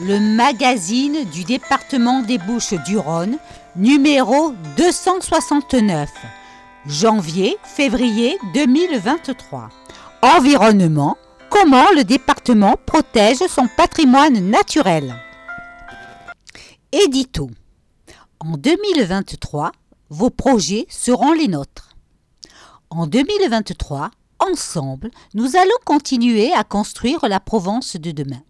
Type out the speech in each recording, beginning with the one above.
le magazine du département des Bouches-du-Rhône, numéro 269, janvier-février 2023. Environnement, comment le département protège son patrimoine naturel. Édito. En 2023, vos projets seront les nôtres. En 2023, ensemble, nous allons continuer à construire la Provence de demain.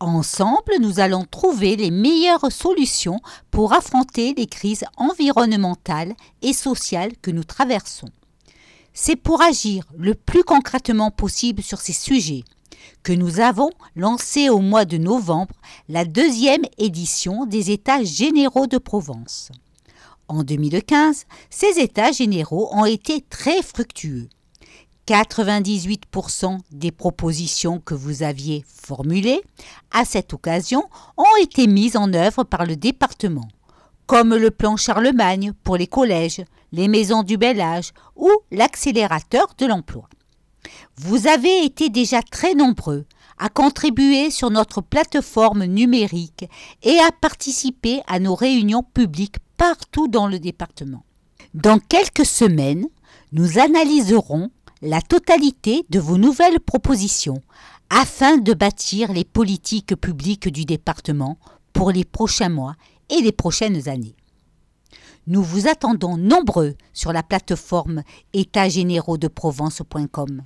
Ensemble, nous allons trouver les meilleures solutions pour affronter les crises environnementales et sociales que nous traversons. C'est pour agir le plus concrètement possible sur ces sujets que nous avons lancé au mois de novembre la deuxième édition des États généraux de Provence. En 2015, ces États généraux ont été très fructueux. 98% des propositions que vous aviez formulées à cette occasion ont été mises en œuvre par le département, comme le plan Charlemagne pour les collèges, les maisons du bel âge ou l'accélérateur de l'emploi. Vous avez été déjà très nombreux à contribuer sur notre plateforme numérique et à participer à nos réunions publiques partout dans le département. Dans quelques semaines, nous analyserons la totalité de vos nouvelles propositions afin de bâtir les politiques publiques du département pour les prochains mois et les prochaines années. Nous vous attendons nombreux sur la plateforme Provence.com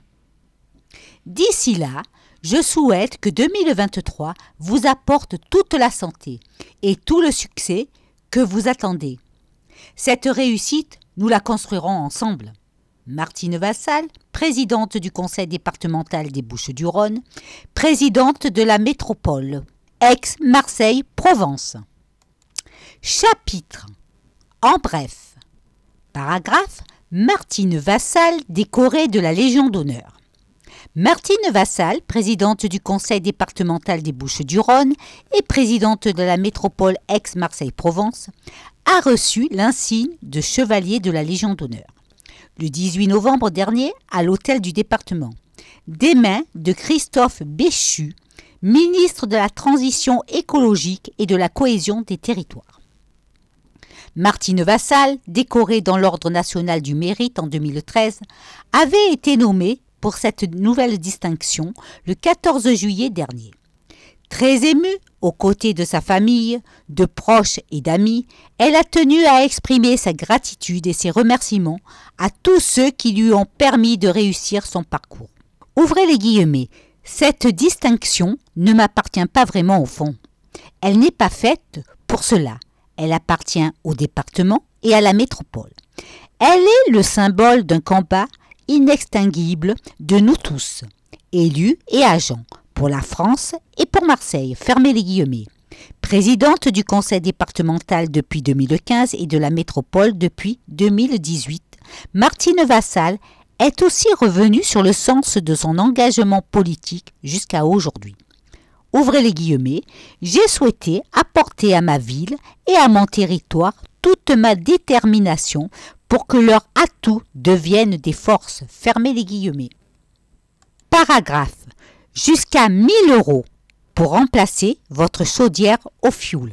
D'ici là, je souhaite que 2023 vous apporte toute la santé et tout le succès que vous attendez. Cette réussite, nous la construirons ensemble. Martine Vassal, présidente du Conseil départemental des Bouches-du-Rhône, présidente de la métropole, ex-Marseille-Provence. Chapitre En bref. Paragraphe Martine Vassal, décorée de la Légion d'honneur. Martine Vassal, présidente du Conseil départemental des Bouches-du-Rhône et présidente de la métropole ex-Marseille-Provence, a reçu l'insigne de chevalier de la Légion d'honneur le 18 novembre dernier à l'hôtel du département, des mains de Christophe Béchu, ministre de la Transition écologique et de la cohésion des territoires. Martine Vassal, décorée dans l'Ordre national du mérite en 2013, avait été nommée pour cette nouvelle distinction le 14 juillet dernier. Très émue, aux côtés de sa famille, de proches et d'amis, elle a tenu à exprimer sa gratitude et ses remerciements à tous ceux qui lui ont permis de réussir son parcours. Ouvrez les guillemets, cette distinction ne m'appartient pas vraiment au fond. Elle n'est pas faite pour cela. Elle appartient au département et à la métropole. Elle est le symbole d'un combat inextinguible de nous tous, élus et agents, pour la France et pour Marseille. Fermez les guillemets. Présidente du conseil départemental depuis 2015 et de la métropole depuis 2018, Martine Vassal est aussi revenue sur le sens de son engagement politique jusqu'à aujourd'hui. Ouvrez les guillemets, j'ai souhaité apporter à ma ville et à mon territoire toute ma détermination pour que leurs atouts deviennent des forces. Fermez les guillemets. Paragraphe jusqu'à 1000 euros pour remplacer votre chaudière au fioul.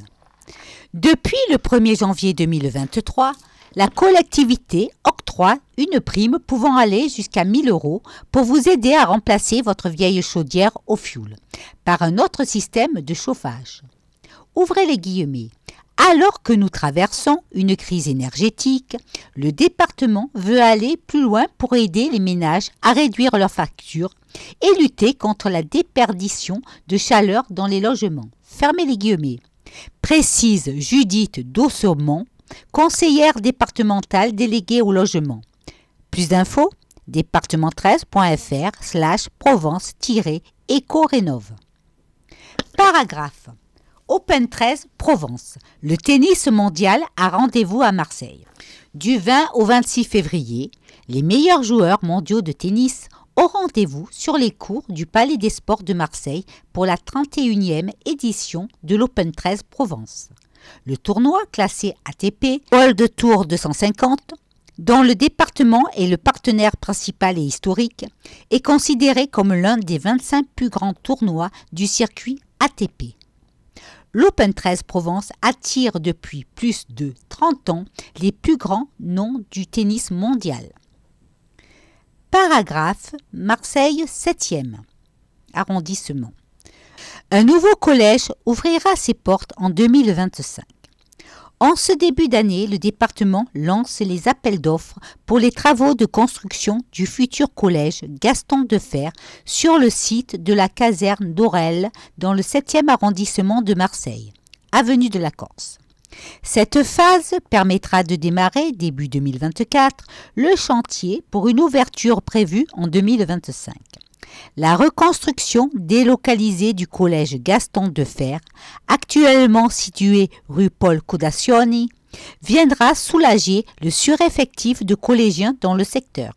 Depuis le 1er janvier 2023, la collectivité octroie une prime pouvant aller jusqu'à 1000 euros pour vous aider à remplacer votre vieille chaudière au fioul par un autre système de chauffage. Ouvrez les guillemets. Alors que nous traversons une crise énergétique, le département veut aller plus loin pour aider les ménages à réduire leurs factures et lutter contre la déperdition de chaleur dans les logements. Fermez les guillemets. Précise Judith Dossomont, conseillère départementale déléguée au logement. Plus d'infos département13.fr slash provence éco rénove Paragraphe Open 13 Provence. Le tennis mondial a rendez-vous à Marseille. Du 20 au 26 février, les meilleurs joueurs mondiaux de tennis au rendez-vous sur les cours du Palais des Sports de Marseille pour la 31e édition de l'Open 13 Provence. Le tournoi classé ATP, Hall de Tour 250, dont le département est le partenaire principal et historique, est considéré comme l'un des 25 plus grands tournois du circuit ATP l'Open 13 Provence attire depuis plus de 30 ans les plus grands noms du tennis mondial. Paragraphe Marseille 7e arrondissement. Un nouveau collège ouvrira ses portes en 2025. En ce début d'année, le département lance les appels d'offres pour les travaux de construction du futur collège Gaston de Fer sur le site de la caserne d'Aurel dans le 7e arrondissement de Marseille, avenue de la Corse. Cette phase permettra de démarrer début 2024 le chantier pour une ouverture prévue en 2025. La reconstruction délocalisée du collège Gaston Defer, actuellement situé rue Paul Codacioni, viendra soulager le sureffectif de collégiens dans le secteur.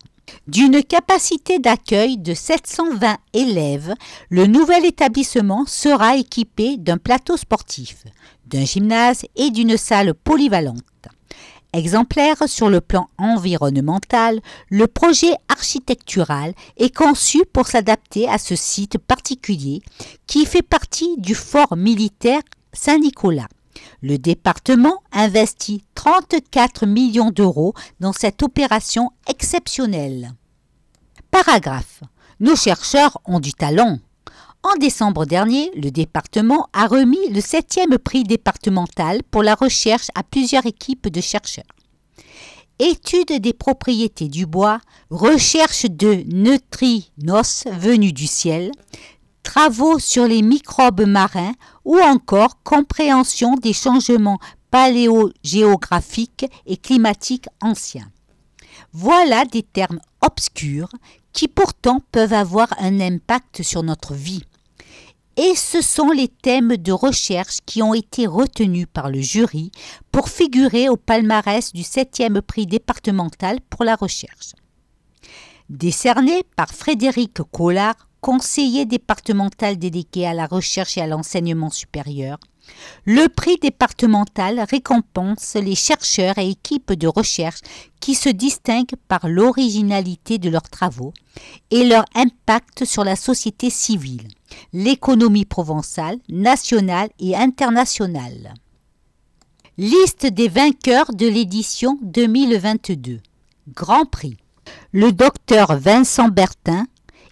D'une capacité d'accueil de 720 élèves, le nouvel établissement sera équipé d'un plateau sportif, d'un gymnase et d'une salle polyvalente. Exemplaire sur le plan environnemental, le projet architectural est conçu pour s'adapter à ce site particulier qui fait partie du fort militaire Saint-Nicolas. Le département investit 34 millions d'euros dans cette opération exceptionnelle. Paragraphe. Nos chercheurs ont du talent. En décembre dernier, le département a remis le septième prix départemental pour la recherche à plusieurs équipes de chercheurs. Étude des propriétés du bois, recherche de neutrinos venus du ciel, travaux sur les microbes marins ou encore compréhension des changements paléogéographiques et climatiques anciens. Voilà des termes obscurs qui pourtant peuvent avoir un impact sur notre vie et ce sont les thèmes de recherche qui ont été retenus par le jury pour figurer au palmarès du 7e prix départemental pour la recherche. Décerné par Frédéric Collard, conseiller départemental dédié à la recherche et à l'enseignement supérieur, le prix départemental récompense les chercheurs et équipes de recherche qui se distinguent par l'originalité de leurs travaux et leur impact sur la société civile, l'économie provençale, nationale et internationale. Liste des vainqueurs de l'édition 2022. Grand prix. Le docteur Vincent Bertin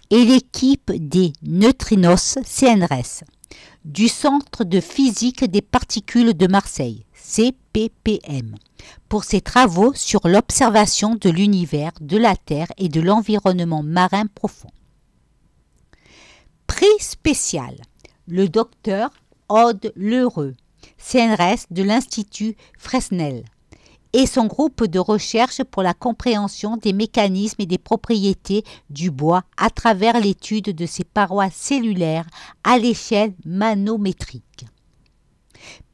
et l'équipe des Neutrinos CNRS du Centre de physique des particules de Marseille, CPPM, pour ses travaux sur l'observation de l'univers, de la Terre et de l'environnement marin profond. Prix spécial, le docteur Aude Lheureux, CNRS de l'Institut Fresnel, et son groupe de recherche pour la compréhension des mécanismes et des propriétés du bois à travers l'étude de ses parois cellulaires à l'échelle manométrique.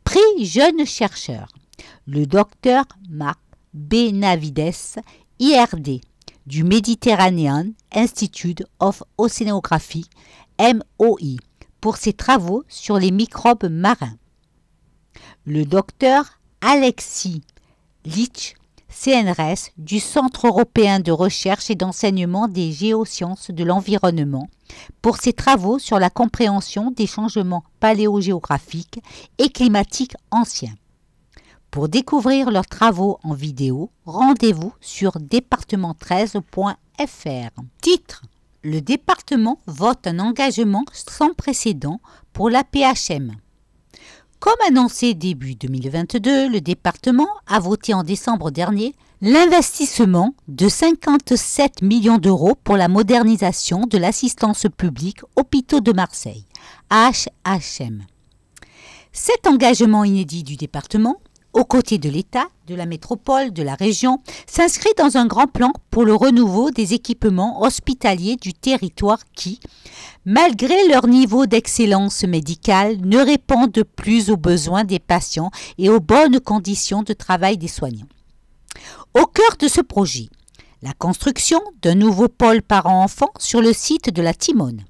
Prix jeune chercheur, le docteur Marc Benavides, IRD, du Mediterranean Institute of Oceanography, MOI, pour ses travaux sur les microbes marins. Le docteur Alexis Litch, CNRS du Centre européen de recherche et d'enseignement des géosciences de l'environnement pour ses travaux sur la compréhension des changements paléogéographiques et climatiques anciens. Pour découvrir leurs travaux en vidéo, rendez-vous sur département13.fr. Titre Le département vote un engagement sans précédent pour la PHM. Comme annoncé début 2022, le département a voté en décembre dernier l'investissement de 57 millions d'euros pour la modernisation de l'assistance publique hôpitaux de Marseille, HHM. Cet engagement inédit du département aux côtés de l'État, de la métropole, de la région, s'inscrit dans un grand plan pour le renouveau des équipements hospitaliers du territoire qui, malgré leur niveau d'excellence médicale, ne répondent plus aux besoins des patients et aux bonnes conditions de travail des soignants. Au cœur de ce projet, la construction d'un nouveau pôle parents-enfants sur le site de la Timone.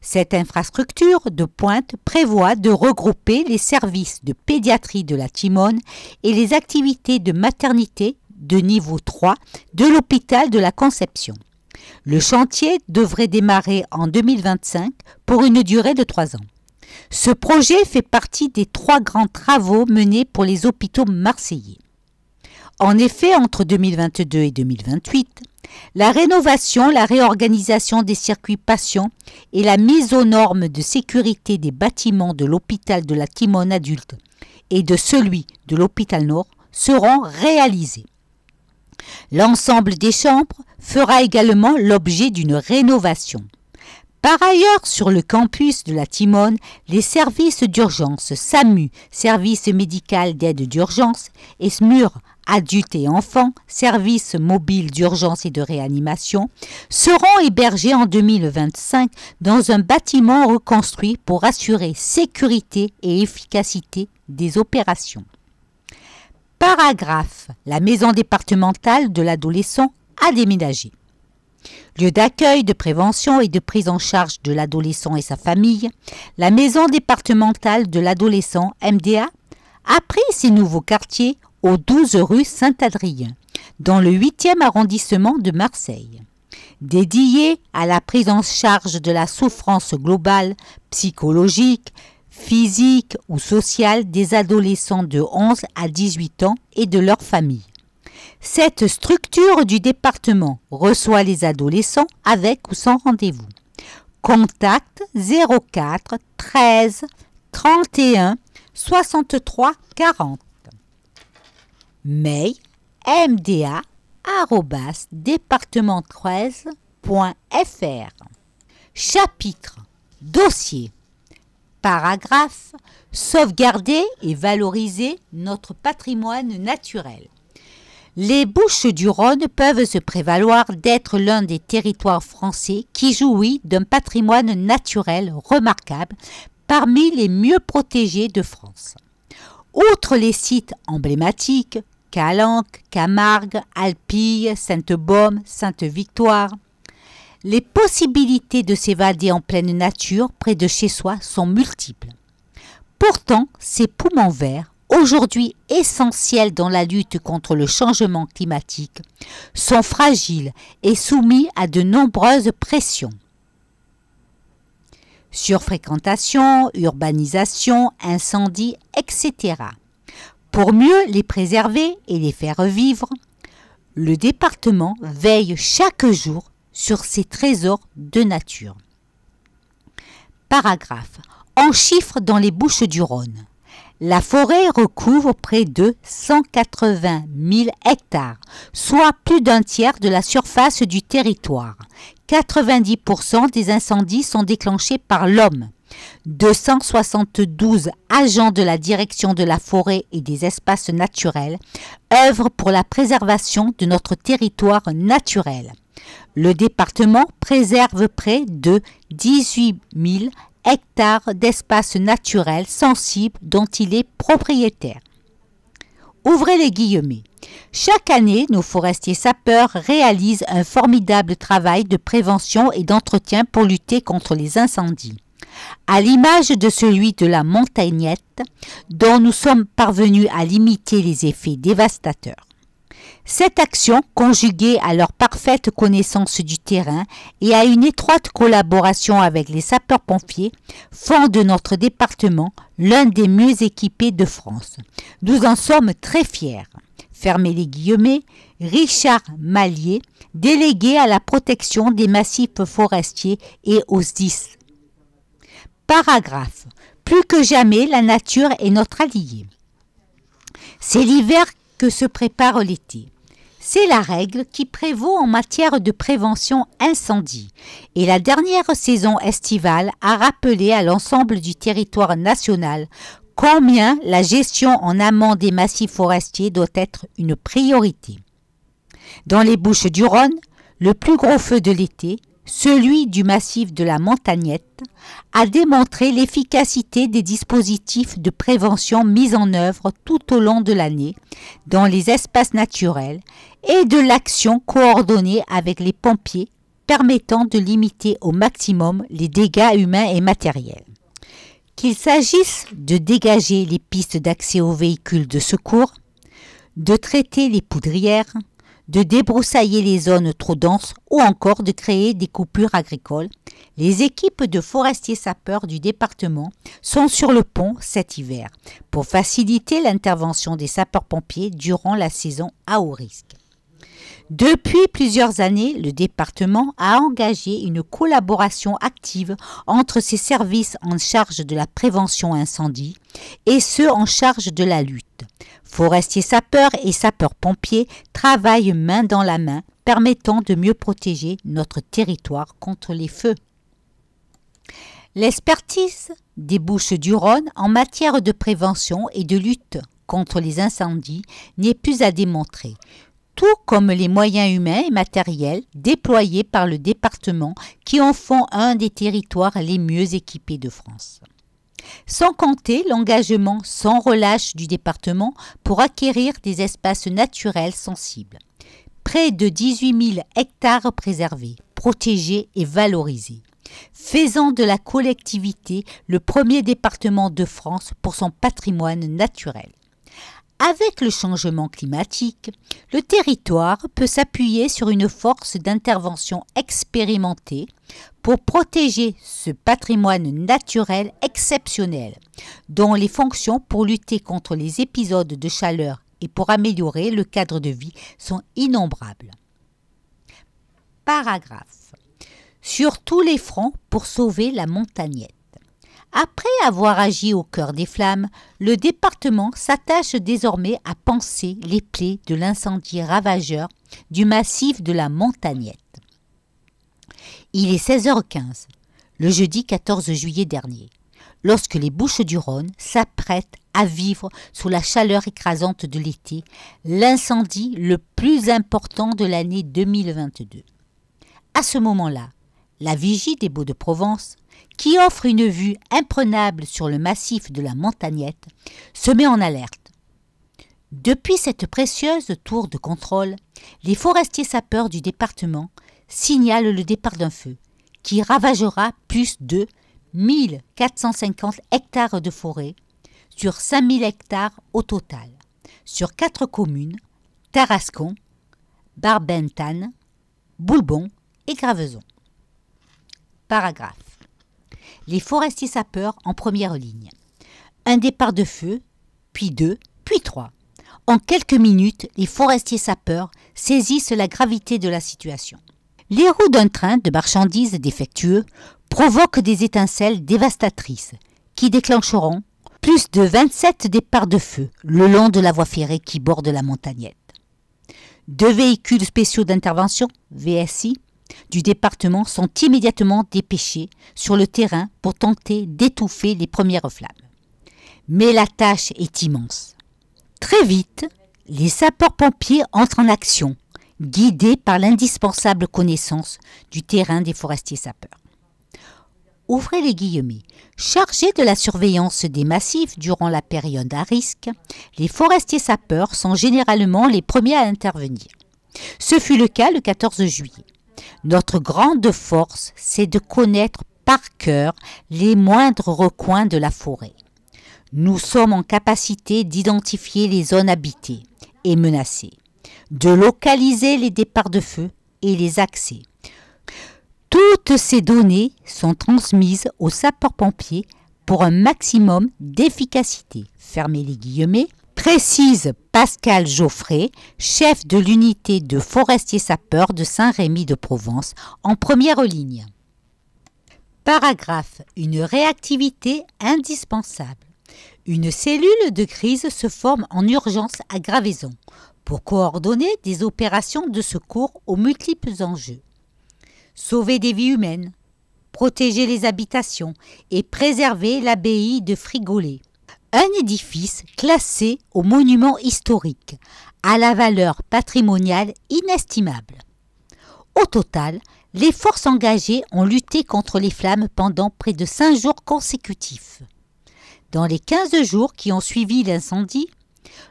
Cette infrastructure de pointe prévoit de regrouper les services de pédiatrie de la Timone et les activités de maternité de niveau 3 de l'hôpital de la Conception. Le chantier devrait démarrer en 2025 pour une durée de 3 ans. Ce projet fait partie des trois grands travaux menés pour les hôpitaux marseillais. En effet, entre 2022 et 2028, la rénovation, la réorganisation des circuits patients et la mise aux normes de sécurité des bâtiments de l'hôpital de la Timone adulte et de celui de l'hôpital Nord seront réalisées. L'ensemble des chambres fera également l'objet d'une rénovation. Par ailleurs, sur le campus de la Timone, les services d'urgence SAMU, service médical d'aide d'urgence, et SMUR, adultes et enfants, services mobiles d'urgence et de réanimation, seront hébergés en 2025 dans un bâtiment reconstruit pour assurer sécurité et efficacité des opérations. Paragraphe. La maison départementale de l'adolescent a déménagé. Lieu d'accueil, de prévention et de prise en charge de l'adolescent et sa famille, la maison départementale de l'adolescent MDA a pris ses nouveaux quartiers au 12 rue Saint-Adrien, dans le 8e arrondissement de Marseille. Dédié à la prise en charge de la souffrance globale, psychologique, physique ou sociale des adolescents de 11 à 18 ans et de leurs familles. Cette structure du département reçoit les adolescents avec ou sans rendez-vous. Contact 04 13 31 63 40 mail mda département 13.fr. Chapitre Dossier Paragraphe Sauvegarder et valoriser notre patrimoine naturel. Les Bouches du Rhône peuvent se prévaloir d'être l'un des territoires français qui jouit d'un patrimoine naturel remarquable parmi les mieux protégés de France. Outre les sites emblématiques, Calanque, Camargue, Alpille, Sainte-Baume, Sainte-Victoire. Les possibilités de s'évader en pleine nature près de chez soi sont multiples. Pourtant, ces poumons verts, aujourd'hui essentiels dans la lutte contre le changement climatique, sont fragiles et soumis à de nombreuses pressions. Surfréquentation, urbanisation, incendie, etc. Pour mieux les préserver et les faire vivre, le département veille chaque jour sur ses trésors de nature. Paragraphe. En chiffres dans les Bouches du Rhône. La forêt recouvre près de 180 000 hectares, soit plus d'un tiers de la surface du territoire. 90% des incendies sont déclenchés par l'homme. 272 agents de la direction de la forêt et des espaces naturels œuvrent pour la préservation de notre territoire naturel. Le département préserve près de 18 000 hectares d'espaces naturels sensibles dont il est propriétaire. Ouvrez les guillemets. Chaque année, nos forestiers sapeurs réalisent un formidable travail de prévention et d'entretien pour lutter contre les incendies à l'image de celui de la montagnette dont nous sommes parvenus à limiter les effets dévastateurs. Cette action, conjuguée à leur parfaite connaissance du terrain et à une étroite collaboration avec les sapeurs-pompiers, font de notre département l'un des mieux équipés de France. Nous en sommes très fiers. Fermez les guillemets, Richard Mallier, délégué à la protection des massifs forestiers et aux 10 Paragraphe. Plus que jamais, la nature est notre alliée. C'est l'hiver que se prépare l'été. C'est la règle qui prévaut en matière de prévention incendie et la dernière saison estivale a rappelé à l'ensemble du territoire national combien la gestion en amont des massifs forestiers doit être une priorité. Dans les Bouches du Rhône, le plus gros feu de l'été, celui du massif de la Montagnette, a démontré l'efficacité des dispositifs de prévention mis en œuvre tout au long de l'année dans les espaces naturels et de l'action coordonnée avec les pompiers permettant de limiter au maximum les dégâts humains et matériels. Qu'il s'agisse de dégager les pistes d'accès aux véhicules de secours, de traiter les poudrières, de débroussailler les zones trop denses ou encore de créer des coupures agricoles, les équipes de forestiers sapeurs du département sont sur le pont cet hiver pour faciliter l'intervention des sapeurs-pompiers durant la saison à haut risque. Depuis plusieurs années, le département a engagé une collaboration active entre ses services en charge de la prévention incendie et ceux en charge de la lutte. Forestiers sapeurs et sapeurs-pompiers travaillent main dans la main, permettant de mieux protéger notre territoire contre les feux. L'expertise des Bouches-du-Rhône en matière de prévention et de lutte contre les incendies n'est plus à démontrer tout comme les moyens humains et matériels déployés par le département qui en font un des territoires les mieux équipés de France. Sans compter l'engagement sans relâche du département pour acquérir des espaces naturels sensibles. Près de 18 000 hectares préservés, protégés et valorisés faisant de la collectivité le premier département de France pour son patrimoine naturel. Avec le changement climatique, le territoire peut s'appuyer sur une force d'intervention expérimentée pour protéger ce patrimoine naturel exceptionnel, dont les fonctions pour lutter contre les épisodes de chaleur et pour améliorer le cadre de vie sont innombrables. Paragraphe. Sur tous les fronts pour sauver la montagnette. Après avoir agi au cœur des flammes, le département s'attache désormais à penser les plaies de l'incendie ravageur du massif de la Montagnette. Il est 16h15, le jeudi 14 juillet dernier, lorsque les Bouches du Rhône s'apprêtent à vivre sous la chaleur écrasante de l'été, l'incendie le plus important de l'année 2022. À ce moment-là, la Vigie des Beaux de Provence, qui offre une vue imprenable sur le massif de la Montagnette, se met en alerte. Depuis cette précieuse tour de contrôle, les forestiers sapeurs du département signalent le départ d'un feu qui ravagera plus de 1450 hectares de forêt sur 5000 hectares au total, sur quatre communes, Tarascon, Barbentane, Boulbon et Gravezon. Paragraphe les forestiers sapeurs en première ligne. Un départ de feu, puis deux, puis trois. En quelques minutes, les forestiers sapeurs saisissent la gravité de la situation. Les roues d'un train de marchandises défectueux provoquent des étincelles dévastatrices qui déclencheront plus de 27 départs de feu le long de la voie ferrée qui borde la montagnette. Deux véhicules spéciaux d'intervention, VSI, du département sont immédiatement dépêchés sur le terrain pour tenter d'étouffer les premières flammes. Mais la tâche est immense. Très vite, les sapeurs-pompiers entrent en action, guidés par l'indispensable connaissance du terrain des forestiers sapeurs. Ouvrez les guillemets. Chargés de la surveillance des massifs durant la période à risque, les forestiers sapeurs sont généralement les premiers à intervenir. Ce fut le cas le 14 juillet. Notre grande force, c'est de connaître par cœur les moindres recoins de la forêt. Nous sommes en capacité d'identifier les zones habitées et menacées, de localiser les départs de feu et les accès. Toutes ces données sont transmises aux sapeurs-pompiers pour un maximum d'efficacité. Fermez les guillemets précise Pascal Geoffrey, chef de l'unité de forestiers sapeurs de Saint-Rémy de Provence, en première ligne. Paragraphe Une réactivité indispensable. Une cellule de crise se forme en urgence à Gravaison pour coordonner des opérations de secours aux multiples enjeux. Sauver des vies humaines, protéger les habitations et préserver l'abbaye de Frigolet un édifice classé au monument historique, à la valeur patrimoniale inestimable. Au total, les forces engagées ont lutté contre les flammes pendant près de cinq jours consécutifs. Dans les 15 jours qui ont suivi l'incendie,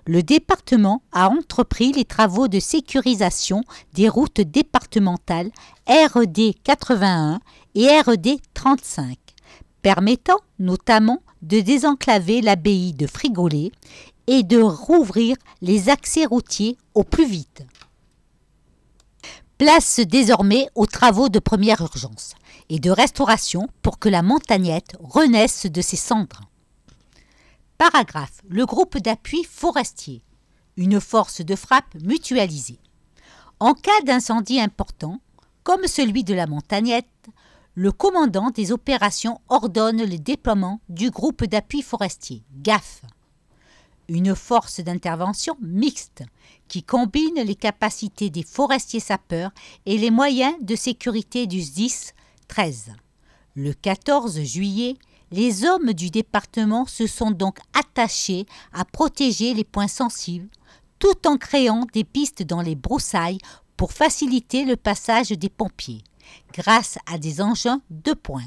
le département a entrepris les travaux de sécurisation des routes départementales RD 81 et RD 35, permettant notamment de désenclaver l'abbaye de Frigolet et de rouvrir les accès routiers au plus vite. Place désormais aux travaux de première urgence et de restauration pour que la montagnette renaisse de ses cendres. Paragraphe. Le groupe d'appui forestier. Une force de frappe mutualisée. En cas d'incendie important, comme celui de la montagnette, le commandant des opérations ordonne le déploiement du groupe d'appui forestier, GAF, une force d'intervention mixte qui combine les capacités des forestiers sapeurs et les moyens de sécurité du 10 13 Le 14 juillet, les hommes du département se sont donc attachés à protéger les points sensibles tout en créant des pistes dans les broussailles pour faciliter le passage des pompiers grâce à des engins de pointe.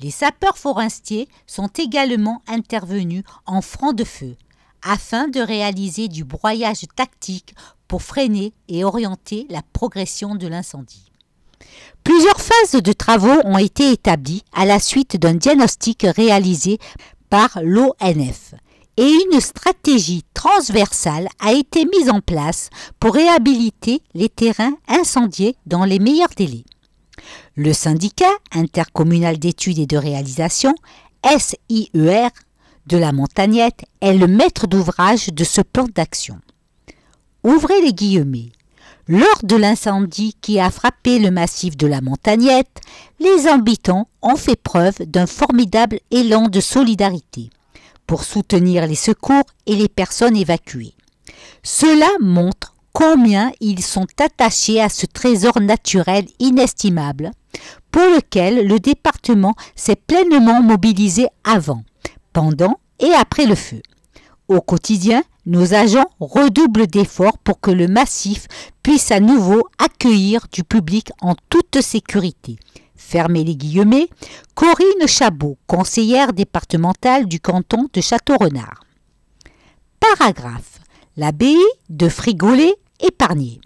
Les sapeurs forestiers sont également intervenus en franc de feu afin de réaliser du broyage tactique pour freiner et orienter la progression de l'incendie. Plusieurs phases de travaux ont été établies à la suite d'un diagnostic réalisé par l'ONF et une stratégie transversale a été mise en place pour réhabiliter les terrains incendiés dans les meilleurs délais. Le syndicat intercommunal d'études et de réalisation, SIER, de la Montagnette est le maître d'ouvrage de ce plan d'action. Ouvrez les guillemets. Lors de l'incendie qui a frappé le massif de la Montagnette, les habitants ont fait preuve d'un formidable élan de solidarité pour soutenir les secours et les personnes évacuées. Cela montre combien ils sont attachés à ce trésor naturel inestimable, pour lequel le département s'est pleinement mobilisé avant, pendant et après le feu. Au quotidien, nos agents redoublent d'efforts pour que le massif puisse à nouveau accueillir du public en toute sécurité. Fermez les guillemets, Corinne Chabot, conseillère départementale du canton de Château-Renard. Paragraphe l'abbaye de Frigolet épargnée.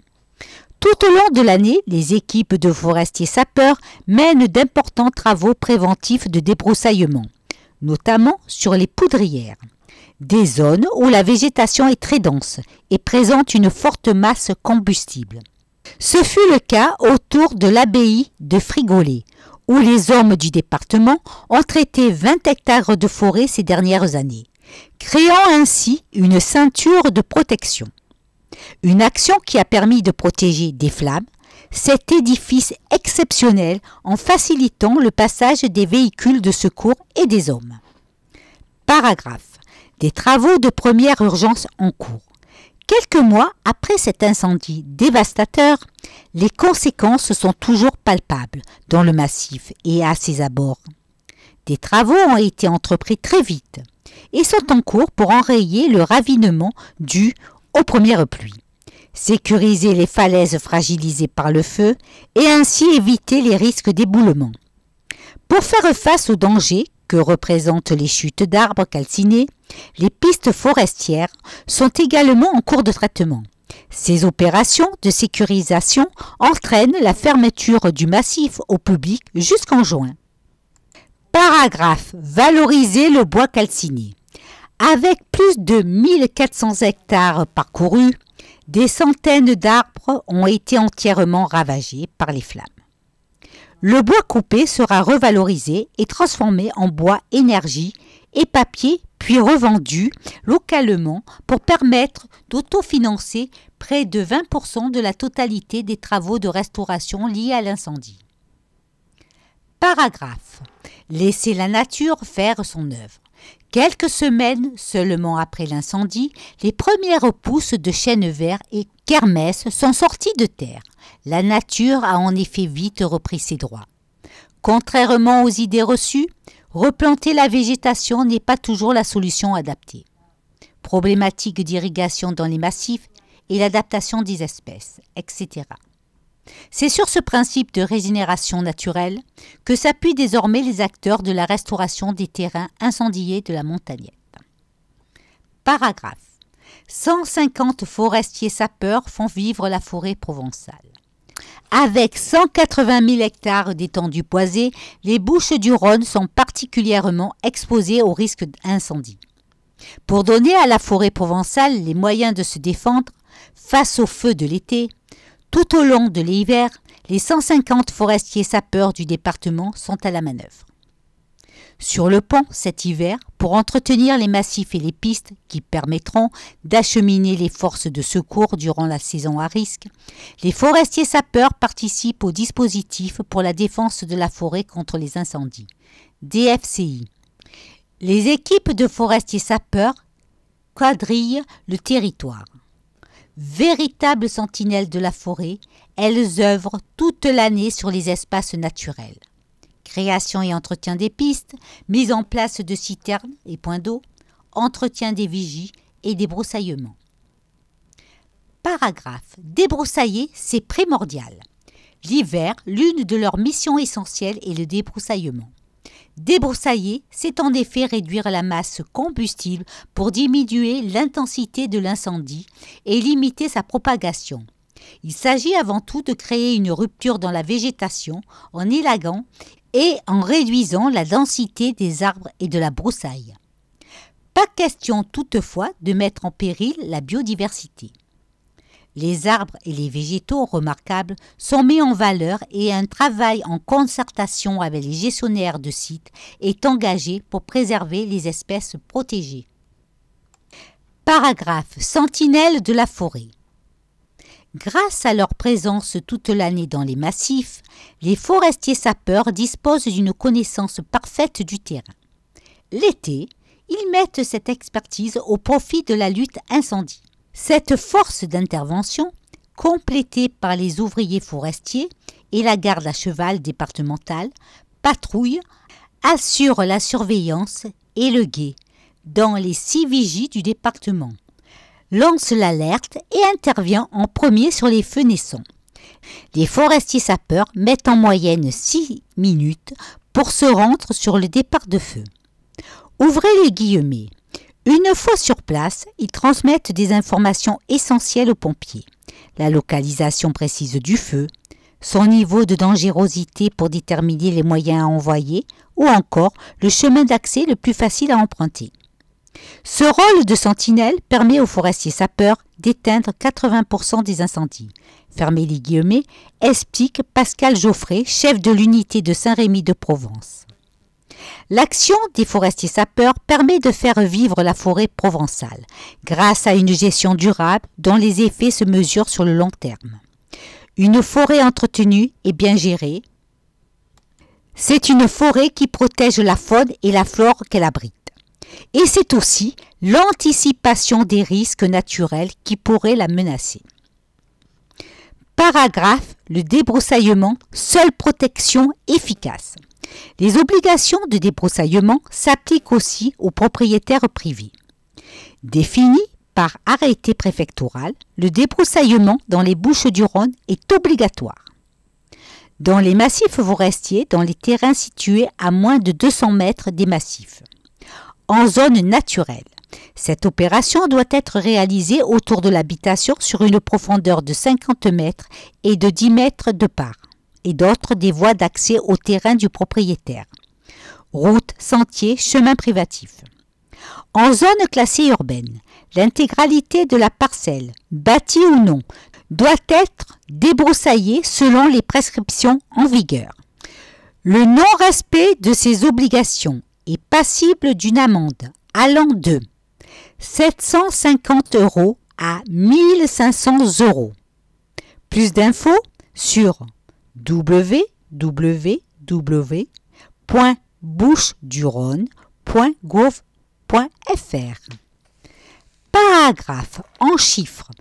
Tout au long de l'année, les équipes de forestiers sapeurs mènent d'importants travaux préventifs de débroussaillement, notamment sur les poudrières. Des zones où la végétation est très dense et présente une forte masse combustible. Ce fut le cas autour de l'abbaye de Frigolet, où les hommes du département ont traité 20 hectares de forêt ces dernières années créant ainsi une ceinture de protection. Une action qui a permis de protéger des flammes cet édifice exceptionnel en facilitant le passage des véhicules de secours et des hommes. Paragraphe. Des travaux de première urgence en cours. Quelques mois après cet incendie dévastateur, les conséquences sont toujours palpables dans le massif et à ses abords. Des travaux ont été entrepris très vite et sont en cours pour enrayer le ravinement dû aux premières pluies sécuriser les falaises fragilisées par le feu et ainsi éviter les risques d'éboulement. Pour faire face aux dangers que représentent les chutes d'arbres calcinés, les pistes forestières sont également en cours de traitement. Ces opérations de sécurisation entraînent la fermeture du massif au public jusqu'en juin. Paragraphe. Valoriser le bois calciné. Avec plus de 1400 hectares parcourus, des centaines d'arbres ont été entièrement ravagés par les flammes. Le bois coupé sera revalorisé et transformé en bois énergie et papier, puis revendu localement pour permettre d'autofinancer près de 20% de la totalité des travaux de restauration liés à l'incendie. Paragraphe Laissez la nature faire son œuvre. Quelques semaines seulement après l'incendie, les premières pousses de chênes verts et kermesses sont sorties de terre. La nature a en effet vite repris ses droits. Contrairement aux idées reçues, replanter la végétation n'est pas toujours la solution adaptée. Problématique d'irrigation dans les massifs et l'adaptation des espèces, etc. C'est sur ce principe de régénération naturelle que s'appuient désormais les acteurs de la restauration des terrains incendiés de la montagnette. Paragraphe 150 forestiers sapeurs font vivre la forêt provençale. Avec 180 000 hectares d'étendue boisée, les bouches du Rhône sont particulièrement exposées au risque d'incendie. Pour donner à la forêt provençale les moyens de se défendre face aux feux de l'été, tout au long de l'hiver, les 150 forestiers sapeurs du département sont à la manœuvre. Sur le pont cet hiver, pour entretenir les massifs et les pistes qui permettront d'acheminer les forces de secours durant la saison à risque, les forestiers sapeurs participent au dispositif pour la défense de la forêt contre les incendies, DFCI. Les équipes de forestiers sapeurs quadrillent le territoire. Véritables sentinelles de la forêt, elles œuvrent toute l'année sur les espaces naturels. Création et entretien des pistes, mise en place de citernes et points d'eau, entretien des vigies et débroussaillement. Paragraphe. Débroussailler, c'est primordial. L'hiver, l'une de leurs missions essentielles est le débroussaillement. Débroussailler, c'est en effet réduire la masse combustible pour diminuer l'intensité de l'incendie et limiter sa propagation. Il s'agit avant tout de créer une rupture dans la végétation en élaguant et en réduisant la densité des arbres et de la broussaille. Pas question toutefois de mettre en péril la biodiversité. Les arbres et les végétaux remarquables sont mis en valeur et un travail en concertation avec les gestionnaires de sites est engagé pour préserver les espèces protégées. Paragraphe Sentinelle de la forêt. Grâce à leur présence toute l'année dans les massifs, les forestiers sapeurs disposent d'une connaissance parfaite du terrain. L'été, ils mettent cette expertise au profit de la lutte incendie. Cette force d'intervention, complétée par les ouvriers forestiers et la garde à cheval départementale, patrouille, assure la surveillance et le guet dans les six vigies du département, lance l'alerte et intervient en premier sur les feux naissants. Les forestiers sapeurs mettent en moyenne six minutes pour se rendre sur le départ de feu. Ouvrez les guillemets. Une fois sur place, ils transmettent des informations essentielles aux pompiers. La localisation précise du feu, son niveau de dangerosité pour déterminer les moyens à envoyer ou encore le chemin d'accès le plus facile à emprunter. Ce rôle de sentinelle permet aux forestiers sapeurs d'éteindre 80% des incendies. fermé les guillemets, explique Pascal Geoffrey, chef de l'unité de Saint-Rémy de Provence. L'action des forestiers sapeurs permet de faire vivre la forêt provençale grâce à une gestion durable dont les effets se mesurent sur le long terme. Une forêt entretenue et bien gérée, c'est une forêt qui protège la faune et la flore qu'elle abrite. Et c'est aussi l'anticipation des risques naturels qui pourraient la menacer. Paragraphe, le débroussaillement, seule protection efficace. Les obligations de débroussaillement s'appliquent aussi aux propriétaires privés. Défini par arrêté préfectoral, le débroussaillement dans les Bouches-du-Rhône est obligatoire. Dans les massifs forestiers, dans les terrains situés à moins de 200 mètres des massifs. En zone naturelle, cette opération doit être réalisée autour de l'habitation sur une profondeur de 50 mètres et de 10 mètres de part et d'autres des voies d'accès au terrain du propriétaire. Routes, sentiers, chemins privatifs. En zone classée urbaine, l'intégralité de la parcelle, bâtie ou non, doit être débroussaillée selon les prescriptions en vigueur. Le non-respect de ces obligations est passible d'une amende allant de 750 euros à 1500 euros. Plus d'infos sur www.bouches-du-rhone.gouv.fr. Paragraphe en chiffres.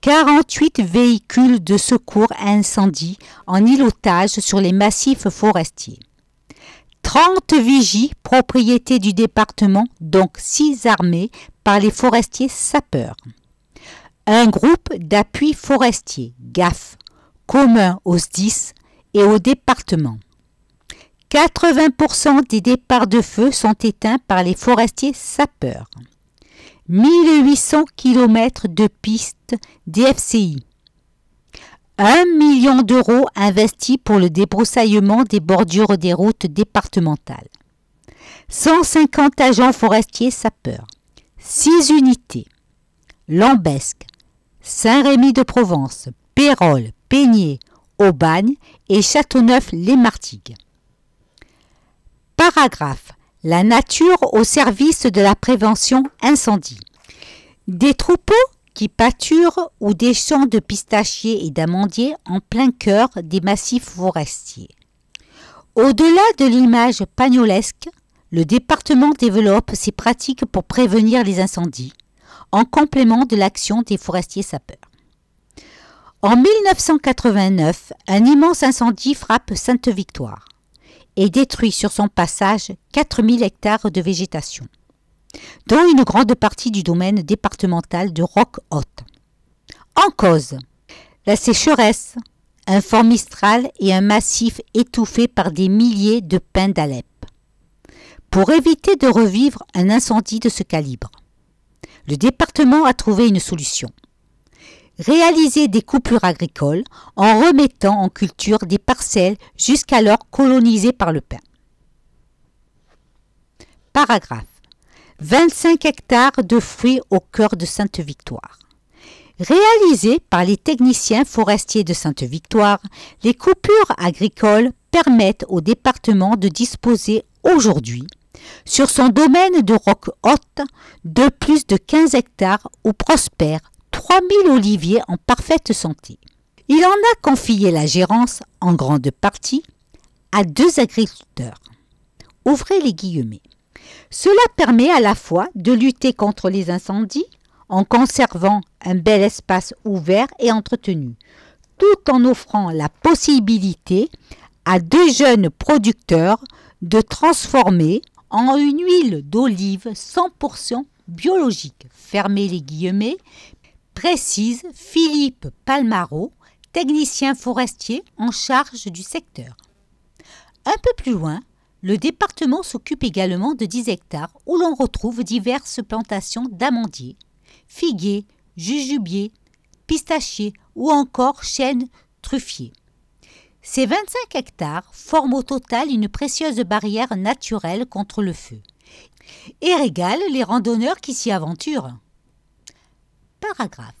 48 véhicules de secours incendie en îlotage sur les massifs forestiers. 30 vigies, propriétés du département, donc 6 armées par les forestiers sapeurs. Un groupe d'appui forestier, GAF, commun aux 10 et au département. 80% des départs de feu sont éteints par les forestiers sapeurs. 1800 km de pistes DFCI. 1 million d'euros investis pour le débroussaillement des bordures des routes départementales. 150 agents forestiers sapeurs. 6 unités. Lambesque, Saint-Rémy de Provence, Pérol, Peigné, Aubagne et Châteauneuf-les-Martigues. Paragraphe. La nature au service de la prévention incendie. Des troupeaux qui pâturent ou des champs de pistachiers et d'amandiers en plein cœur des massifs forestiers. Au-delà de l'image pagnolesque, le département développe ses pratiques pour prévenir les incendies, en complément de l'action des forestiers sapeurs. En 1989, un immense incendie frappe Sainte-Victoire et détruit sur son passage 4000 hectares de végétation, dont une grande partie du domaine départemental de Roque-Haute. En cause, la sécheresse, un fort mistral et un massif étouffé par des milliers de pins d'Alep, pour éviter de revivre un incendie de ce calibre. Le département a trouvé une solution réaliser des coupures agricoles en remettant en culture des parcelles jusqu'alors colonisées par le pain. Paragraphe 25 hectares de fruits au cœur de Sainte-Victoire. Réalisés par les techniciens forestiers de Sainte-Victoire, les coupures agricoles permettent au département de disposer aujourd'hui, sur son domaine de roc haute, de plus de 15 hectares où prospèrent 3000 oliviers en parfaite santé. Il en a confié la gérance, en grande partie, à deux agriculteurs. Ouvrez les guillemets. Cela permet à la fois de lutter contre les incendies en conservant un bel espace ouvert et entretenu, tout en offrant la possibilité à deux jeunes producteurs de transformer en une huile d'olive 100% biologique, fermez les guillemets, précise Philippe Palmaro, technicien forestier en charge du secteur. Un peu plus loin, le département s'occupe également de 10 hectares où l'on retrouve diverses plantations d'amandiers, figuiers, jujubiers, pistachiers ou encore chênes truffiers. Ces 25 hectares forment au total une précieuse barrière naturelle contre le feu et régalent les randonneurs qui s'y aventurent. Paragraphe.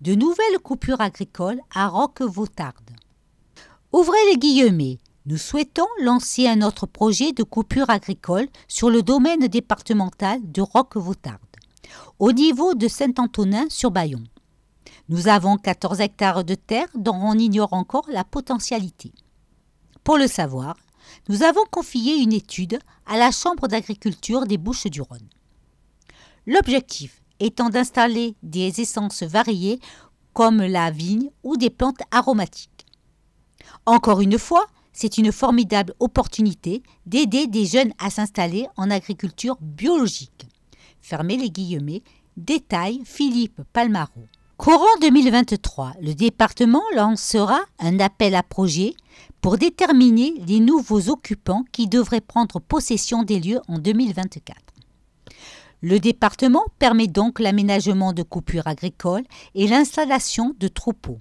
De nouvelles coupures agricoles à Roquevautarde. Ouvrez les guillemets. Nous souhaitons lancer un autre projet de coupure agricole sur le domaine départemental de Roquevautarde, au niveau de Saint-Antonin sur Bayon. Nous avons 14 hectares de terre dont on ignore encore la potentialité. Pour le savoir, nous avons confié une étude à la Chambre d'agriculture des Bouches-du-Rhône. L'objectif étant d'installer des essences variées comme la vigne ou des plantes aromatiques. Encore une fois, c'est une formidable opportunité d'aider des jeunes à s'installer en agriculture biologique. Fermez les guillemets, détaille Philippe Palmaro. Courant 2023, le département lancera un appel à projets pour déterminer les nouveaux occupants qui devraient prendre possession des lieux en 2024. Le département permet donc l'aménagement de coupures agricoles et l'installation de troupeaux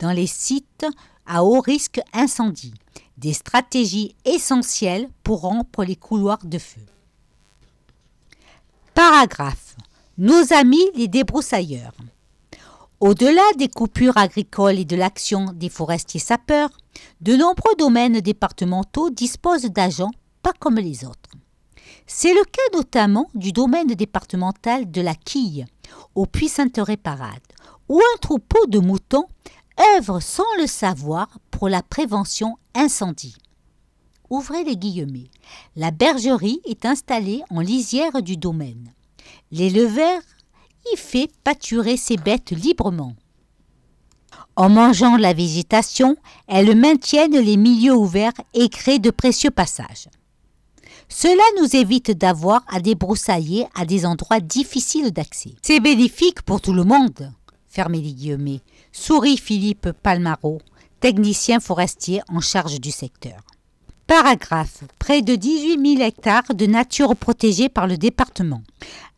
dans les sites à haut risque incendie, des stratégies essentielles pour rompre les couloirs de feu. Paragraphe. Nos amis les débroussailleurs. Au-delà des coupures agricoles et de l'action des forestiers sapeurs, de nombreux domaines départementaux disposent d'agents pas comme les autres. C'est le cas notamment du domaine départemental de la Quille, au Puy-Sainte-Réparade, où un troupeau de moutons œuvre sans le savoir pour la prévention incendie. Ouvrez les guillemets. La bergerie est installée en lisière du domaine. L'éleveur y fait pâturer ses bêtes librement. En mangeant la végétation, elles maintiennent les milieux ouverts et créent de précieux passages. Cela nous évite d'avoir à débroussailler à des endroits difficiles d'accès. C'est bénéfique pour tout le monde. Fermez les guillemets. Sourit Philippe Palmaro, technicien forestier en charge du secteur. Paragraphe. Près de 18 000 hectares de nature protégée par le département.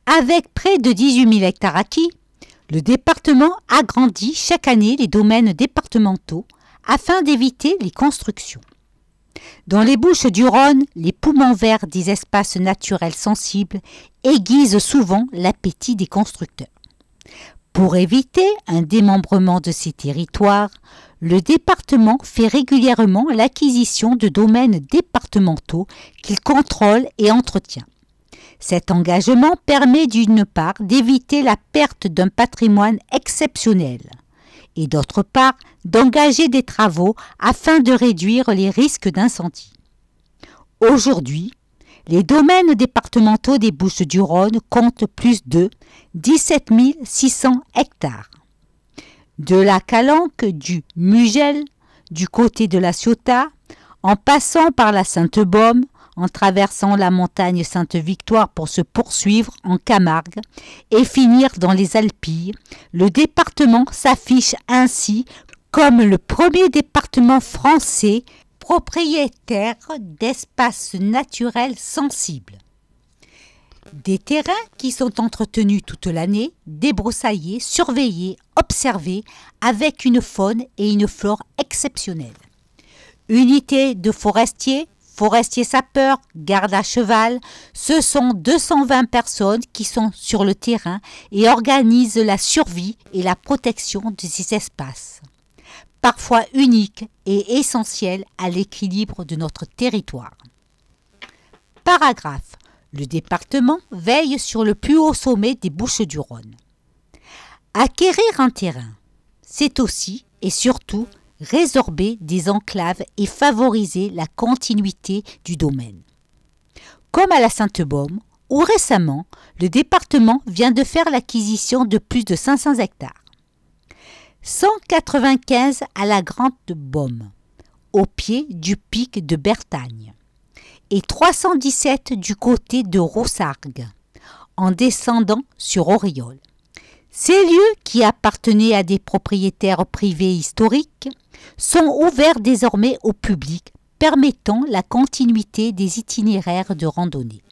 Avec près de 18 000 hectares acquis, le département agrandit chaque année les domaines départementaux afin d'éviter les constructions. Dans les bouches du Rhône, les poumons verts des espaces naturels sensibles aiguisent souvent l'appétit des constructeurs. Pour éviter un démembrement de ces territoires, le département fait régulièrement l'acquisition de domaines départementaux qu'il contrôle et entretient. Cet engagement permet d'une part d'éviter la perte d'un patrimoine exceptionnel, et d'autre part d'engager des travaux afin de réduire les risques d'incendie. Aujourd'hui, les domaines départementaux des Bouches-du-Rhône comptent plus de 17 600 hectares. De la Calanque, du Mugel, du côté de la Ciotat, en passant par la Sainte-Baume, en traversant la montagne Sainte-Victoire pour se poursuivre en Camargue et finir dans les Alpilles, le département s'affiche ainsi comme le premier département français propriétaire d'espaces naturels sensibles. Des terrains qui sont entretenus toute l'année, débroussaillés, surveillés, observés, avec une faune et une flore exceptionnelles. Unité de forestiers, forestiers sapeurs, gardes à cheval, ce sont 220 personnes qui sont sur le terrain et organisent la survie et la protection de ces espaces, parfois uniques et essentiels à l'équilibre de notre territoire. Paragraphe. Le département veille sur le plus haut sommet des Bouches-du-Rhône. Acquérir un terrain, c'est aussi et surtout résorber des enclaves et favoriser la continuité du domaine. Comme à la Sainte-Baume, où récemment, le département vient de faire l'acquisition de plus de 500 hectares. 195 à la Grande Baume, au pied du pic de Bertagne, et 317 du côté de Roussargues, en descendant sur Auréole. Ces lieux, qui appartenaient à des propriétaires privés historiques, sont ouverts désormais au public, permettant la continuité des itinéraires de randonnée.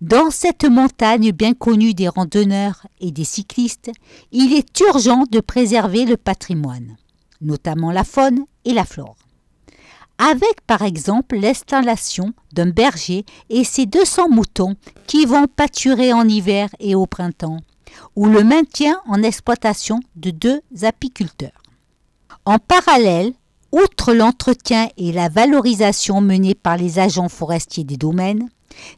Dans cette montagne bien connue des randonneurs et des cyclistes, il est urgent de préserver le patrimoine, notamment la faune et la flore. Avec par exemple l'installation d'un berger et ses 200 moutons qui vont pâturer en hiver et au printemps, ou le maintien en exploitation de deux apiculteurs. En parallèle, outre l'entretien et la valorisation menés par les agents forestiers des domaines,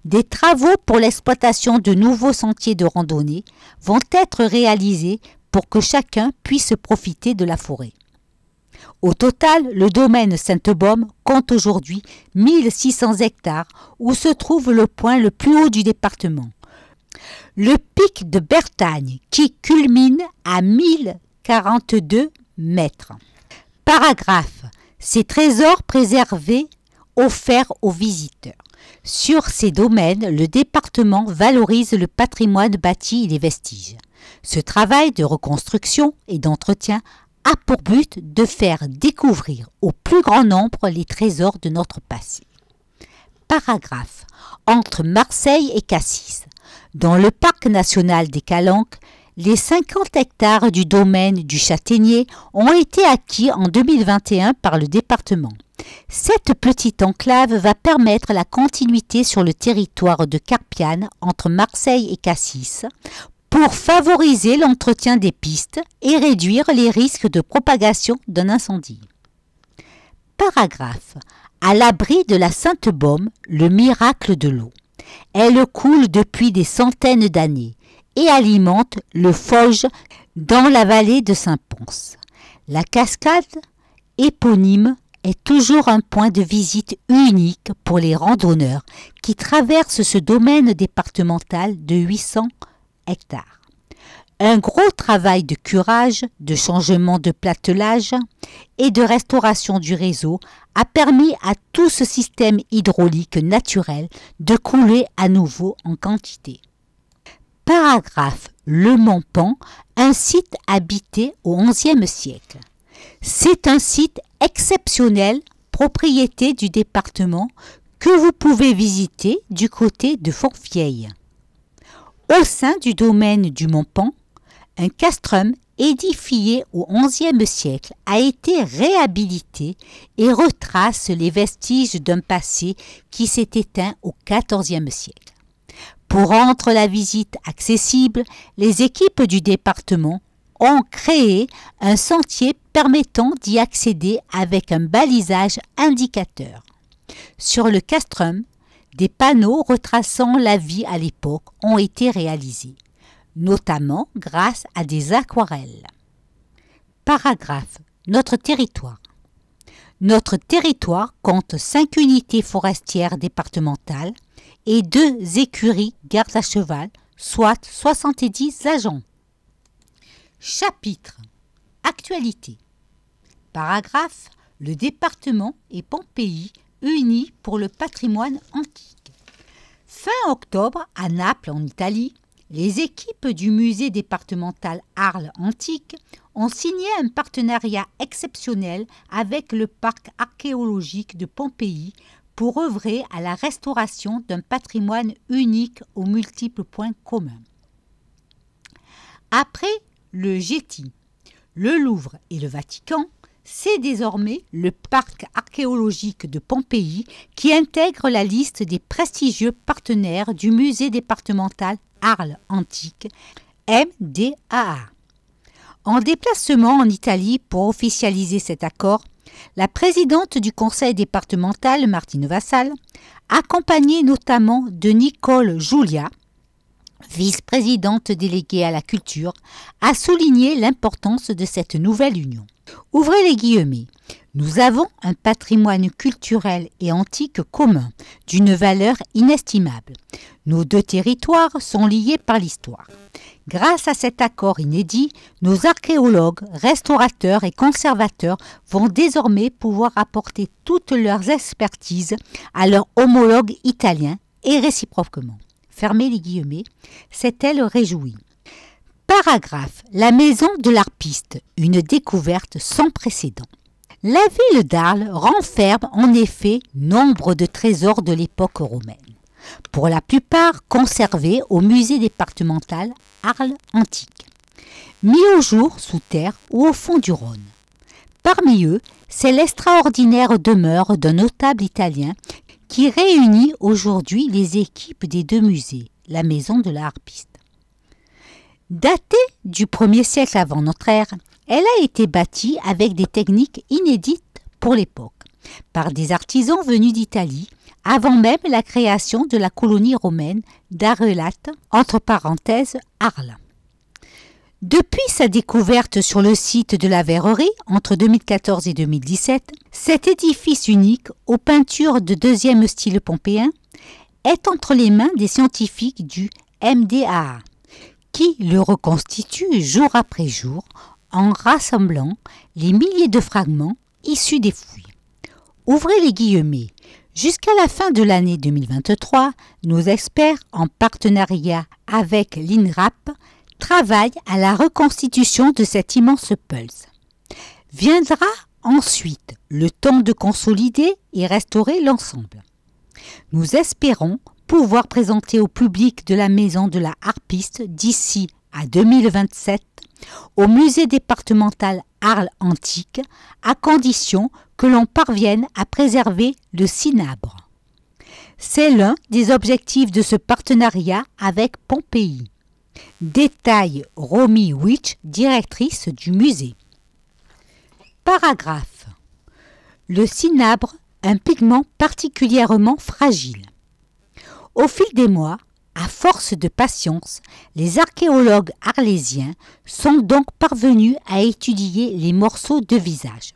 des travaux pour l'exploitation de nouveaux sentiers de randonnée vont être réalisés pour que chacun puisse profiter de la forêt. Au total, le domaine Sainte-Baume compte aujourd'hui 1600 hectares où se trouve le point le plus haut du département le pic de Bertagne qui culmine à 1042 mètres. Paragraphe. Ces trésors préservés offerts aux visiteurs. Sur ces domaines, le département valorise le patrimoine bâti et les vestiges. Ce travail de reconstruction et d'entretien a pour but de faire découvrir au plus grand nombre les trésors de notre passé. Paragraphe. Entre Marseille et Cassis, dans le parc national des Calanques, les 50 hectares du domaine du Châtaignier ont été acquis en 2021 par le département. Cette petite enclave va permettre la continuité sur le territoire de Carpiane entre Marseille et Cassis pour favoriser l'entretien des pistes et réduire les risques de propagation d'un incendie. Paragraphe. À l'abri de la Sainte-Baume, le miracle de l'eau. Elle coule depuis des centaines d'années et alimente le Foge dans la vallée de Saint-Pons. La cascade éponyme est toujours un point de visite unique pour les randonneurs qui traversent ce domaine départemental de 800 hectares un gros travail de curage, de changement de platelage et de restauration du réseau a permis à tout ce système hydraulique naturel de couler à nouveau en quantité. Paragraphe Le mont un site habité au XIe siècle. C'est un site exceptionnel, propriété du département, que vous pouvez visiter du côté de Fontvieille. Au sein du domaine du Montpan. Un castrum édifié au XIe siècle, a été réhabilité et retrace les vestiges d'un passé qui s'est éteint au XIVe siècle. Pour rendre la visite accessible, les équipes du département ont créé un sentier permettant d'y accéder avec un balisage indicateur. Sur le castrum, des panneaux retraçant la vie à l'époque ont été réalisés notamment grâce à des aquarelles. Paragraphe. Notre territoire. Notre territoire compte cinq unités forestières départementales et deux écuries gardes à cheval, soit 70 agents. Chapitre Actualité. Paragraphe Le département et Pompéi unis pour le patrimoine antique. Fin octobre, à Naples, en Italie, les équipes du musée départemental Arles Antique ont signé un partenariat exceptionnel avec le parc archéologique de Pompéi pour œuvrer à la restauration d'un patrimoine unique aux multiples points communs. Après le Géti, le Louvre et le Vatican, c'est désormais le parc archéologique de Pompéi qui intègre la liste des prestigieux partenaires du musée départemental Arles antique, MDAA. En déplacement en Italie pour officialiser cet accord, la présidente du conseil départemental, Martine Vassal, accompagnée notamment de Nicole Julia, vice-présidente déléguée à la culture, a souligné l'importance de cette nouvelle union. Ouvrez les guillemets. Nous avons un patrimoine culturel et antique commun, d'une valeur inestimable. Nos deux territoires sont liés par l'histoire. Grâce à cet accord inédit, nos archéologues, restaurateurs et conservateurs vont désormais pouvoir apporter toutes leurs expertises à leurs homologues italiens et réciproquement fermez les guillemets, s'est-elle réjouie. Paragraphe. La maison de l'arpiste, une découverte sans précédent. La ville d'Arles renferme en effet nombre de trésors de l'époque romaine, pour la plupart conservés au musée départemental Arles antique, mis au jour sous terre ou au fond du Rhône. Parmi eux, c'est l'extraordinaire demeure d'un notable italien qui réunit aujourd'hui les équipes des deux musées, la maison de la harpiste. Datée du 1er siècle avant notre ère, elle a été bâtie avec des techniques inédites pour l'époque, par des artisans venus d'Italie, avant même la création de la colonie romaine d'Arelate, entre parenthèses Arles. Depuis sa découverte sur le site de la Verrerie entre 2014 et 2017, cet édifice unique aux peintures de deuxième style pompéen est entre les mains des scientifiques du MDA, qui le reconstituent jour après jour en rassemblant les milliers de fragments issus des fouilles. Ouvrez les guillemets. Jusqu'à la fin de l'année 2023, nos experts, en partenariat avec l'INRAP, travaille à la reconstitution de cet immense pulse. Viendra ensuite le temps de consolider et restaurer l'ensemble. Nous espérons pouvoir présenter au public de la Maison de la Harpiste d'ici à 2027 au musée départemental Arles Antique, à condition que l'on parvienne à préserver le cinabre. C'est l'un des objectifs de ce partenariat avec Pompéi. Détaille Romy Witch, directrice du musée. Paragraphe. Le cinabre, un pigment particulièrement fragile. Au fil des mois, à force de patience, les archéologues arlésiens sont donc parvenus à étudier les morceaux de visage,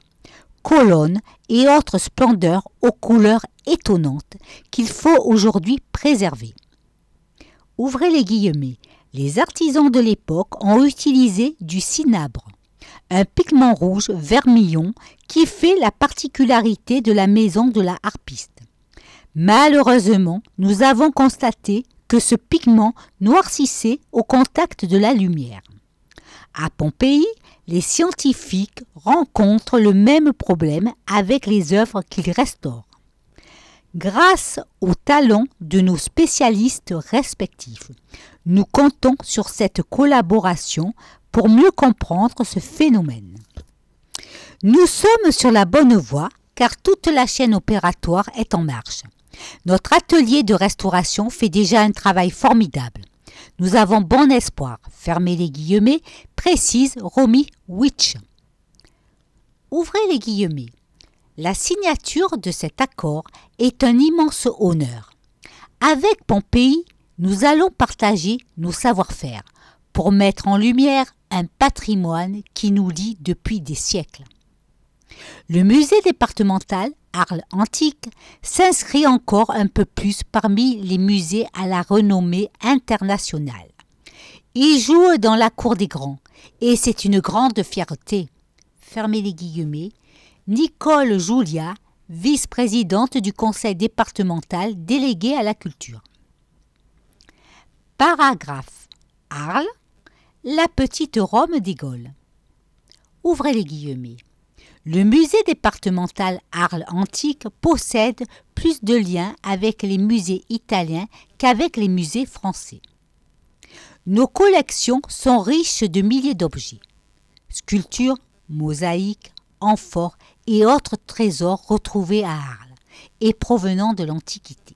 colonnes et autres splendeurs aux couleurs étonnantes qu'il faut aujourd'hui préserver. Ouvrez les guillemets. Les artisans de l'époque ont utilisé du cinabre, un pigment rouge vermillon qui fait la particularité de la maison de la harpiste. Malheureusement, nous avons constaté que ce pigment noircissait au contact de la lumière. À Pompéi, les scientifiques rencontrent le même problème avec les œuvres qu'ils restaurent. Grâce aux talents de nos spécialistes respectifs, nous comptons sur cette collaboration pour mieux comprendre ce phénomène. Nous sommes sur la bonne voie car toute la chaîne opératoire est en marche. Notre atelier de restauration fait déjà un travail formidable. Nous avons bon espoir, fermez les guillemets, précise Romy Witch. Ouvrez les guillemets. La signature de cet accord est un immense honneur. Avec Pompéi, nous allons partager nos savoir-faire pour mettre en lumière un patrimoine qui nous lie depuis des siècles. Le musée départemental Arles Antique s'inscrit encore un peu plus parmi les musées à la renommée internationale. Il joue dans la cour des grands et c'est une grande fierté. Fermez les guillemets. Nicole Julia, vice-présidente du conseil départemental déléguée à la culture. Paragraphe. Arles, la petite Rome des Gaules. Ouvrez les guillemets. Le musée départemental Arles antique possède plus de liens avec les musées italiens qu'avec les musées français. Nos collections sont riches de milliers d'objets. Sculptures, mosaïques, amphores et autres trésors retrouvés à Arles et provenant de l'Antiquité.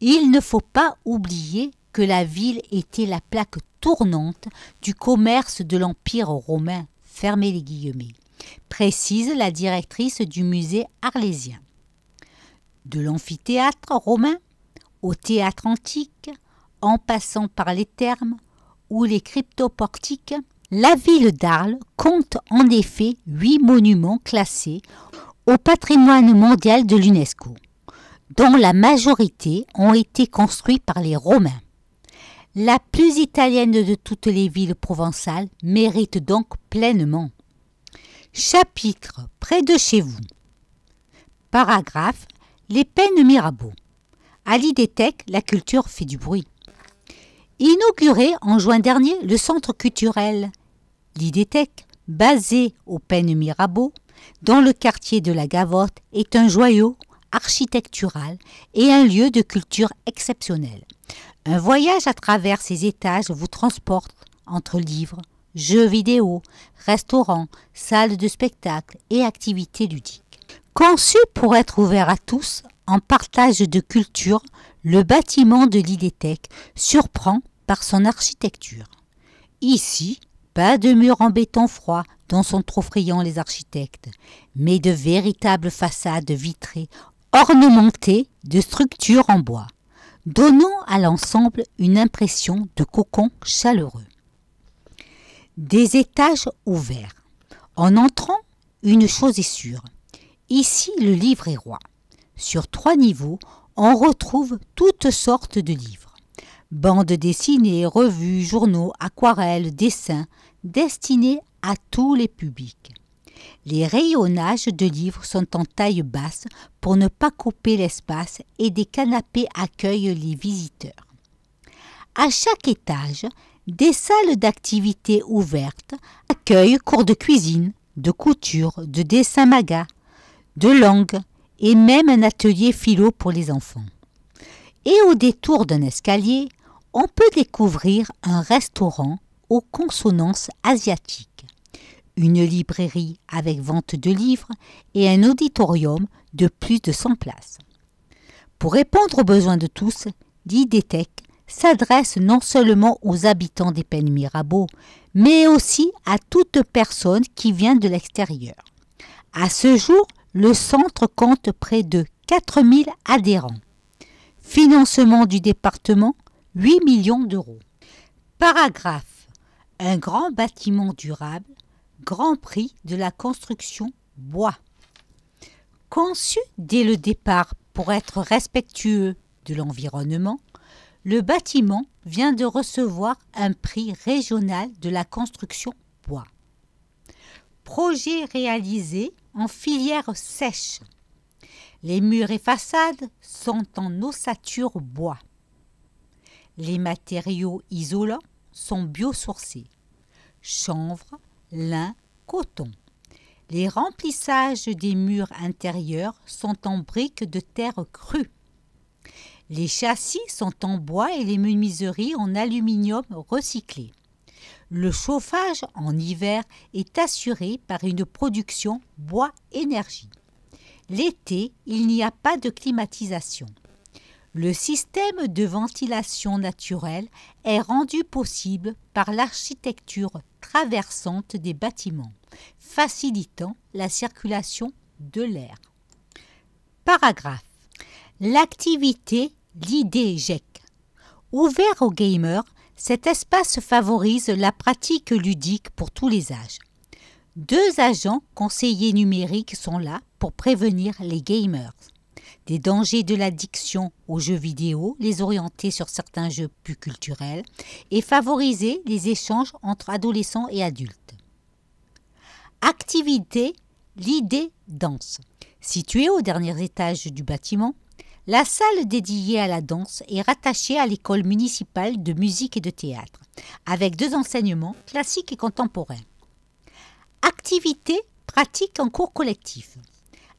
Il ne faut pas oublier que la ville était la plaque tournante du commerce de l'Empire romain. Fermez les guillemets, précise la directrice du musée arlésien. De l'amphithéâtre romain au théâtre antique, en passant par les thermes ou les cryptoportiques, la ville d'Arles compte en effet huit monuments classés au patrimoine mondial de l'UNESCO, dont la majorité ont été construits par les Romains la plus italienne de toutes les villes provençales, mérite donc pleinement. Chapitre Près de chez vous. Paragraphe Les peines Mirabeau. À l'IDETEC, la culture fait du bruit. Inauguré en juin dernier le centre culturel L'IDETEC, basé aux peines Mirabeau, dans le quartier de la Gavotte, est un joyau architectural et un lieu de culture exceptionnel. Un voyage à travers ces étages vous transporte entre livres, jeux vidéo, restaurants, salles de spectacle et activités ludiques. Conçu pour être ouvert à tous, en partage de culture, le bâtiment de l'IDTEC surprend par son architecture. Ici, pas de murs en béton froid dont sont trop friands les architectes, mais de véritables façades vitrées ornementées de structures en bois donnant à l'ensemble une impression de cocon chaleureux. Des étages ouverts. En entrant, une chose est sûre. Ici, le livre est roi. Sur trois niveaux, on retrouve toutes sortes de livres. Bandes dessinées, revues, journaux, aquarelles, dessins, destinés à tous les publics. Les rayonnages de livres sont en taille basse pour ne pas couper l'espace et des canapés accueillent les visiteurs. À chaque étage, des salles d'activité ouvertes accueillent cours de cuisine, de couture, de dessin magas, de langue et même un atelier philo pour les enfants. Et au détour d'un escalier, on peut découvrir un restaurant aux consonances asiatiques une librairie avec vente de livres et un auditorium de plus de 100 places. Pour répondre aux besoins de tous, l'IDETEC s'adresse non seulement aux habitants des peines Mirabeau, mais aussi à toute personne qui vient de l'extérieur. À ce jour, le centre compte près de 4000 adhérents. Financement du département, 8 millions d'euros. Paragraphe. Un grand bâtiment durable Grand Prix de la construction bois. Conçu dès le départ pour être respectueux de l'environnement, le bâtiment vient de recevoir un prix régional de la construction bois. Projet réalisé en filière sèche. Les murs et façades sont en ossature bois. Les matériaux isolants sont biosourcés. Chanvre, lin, coton. Les remplissages des murs intérieurs sont en briques de terre crue. Les châssis sont en bois et les menuiseries en aluminium recyclé. Le chauffage en hiver est assuré par une production bois-énergie. L'été, il n'y a pas de climatisation. Le système de ventilation naturelle est rendu possible par l'architecture traversante des bâtiments, facilitant la circulation de l'air. Paragraphe. L'activité l'IDGEC. Ouvert aux gamers, cet espace favorise la pratique ludique pour tous les âges. Deux agents conseillers numériques sont là pour prévenir les gamers des dangers de l'addiction aux jeux vidéo, les orienter sur certains jeux plus culturels et favoriser les échanges entre adolescents et adultes. Activité, l'idée danse. Située au dernier étage du bâtiment, la salle dédiée à la danse est rattachée à l'école municipale de musique et de théâtre, avec deux enseignements classiques et contemporains. Activité, pratique en cours collectif.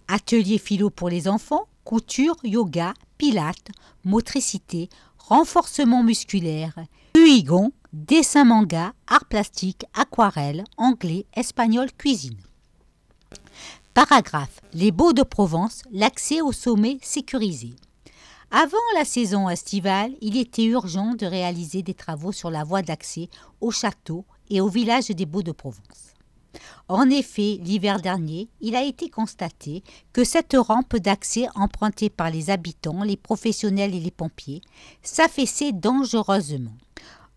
Atelier philo pour les enfants, couture, yoga, pilates, motricité, renforcement musculaire, huygon, dessin manga, art plastique, aquarelle, anglais, espagnol, cuisine. Paragraphe. Les Beaux de Provence, l'accès au sommet sécurisé. Avant la saison estivale, il était urgent de réaliser des travaux sur la voie d'accès au château et au village des Beaux de Provence. En effet, l'hiver dernier, il a été constaté que cette rampe d'accès empruntée par les habitants, les professionnels et les pompiers s'affaissait dangereusement.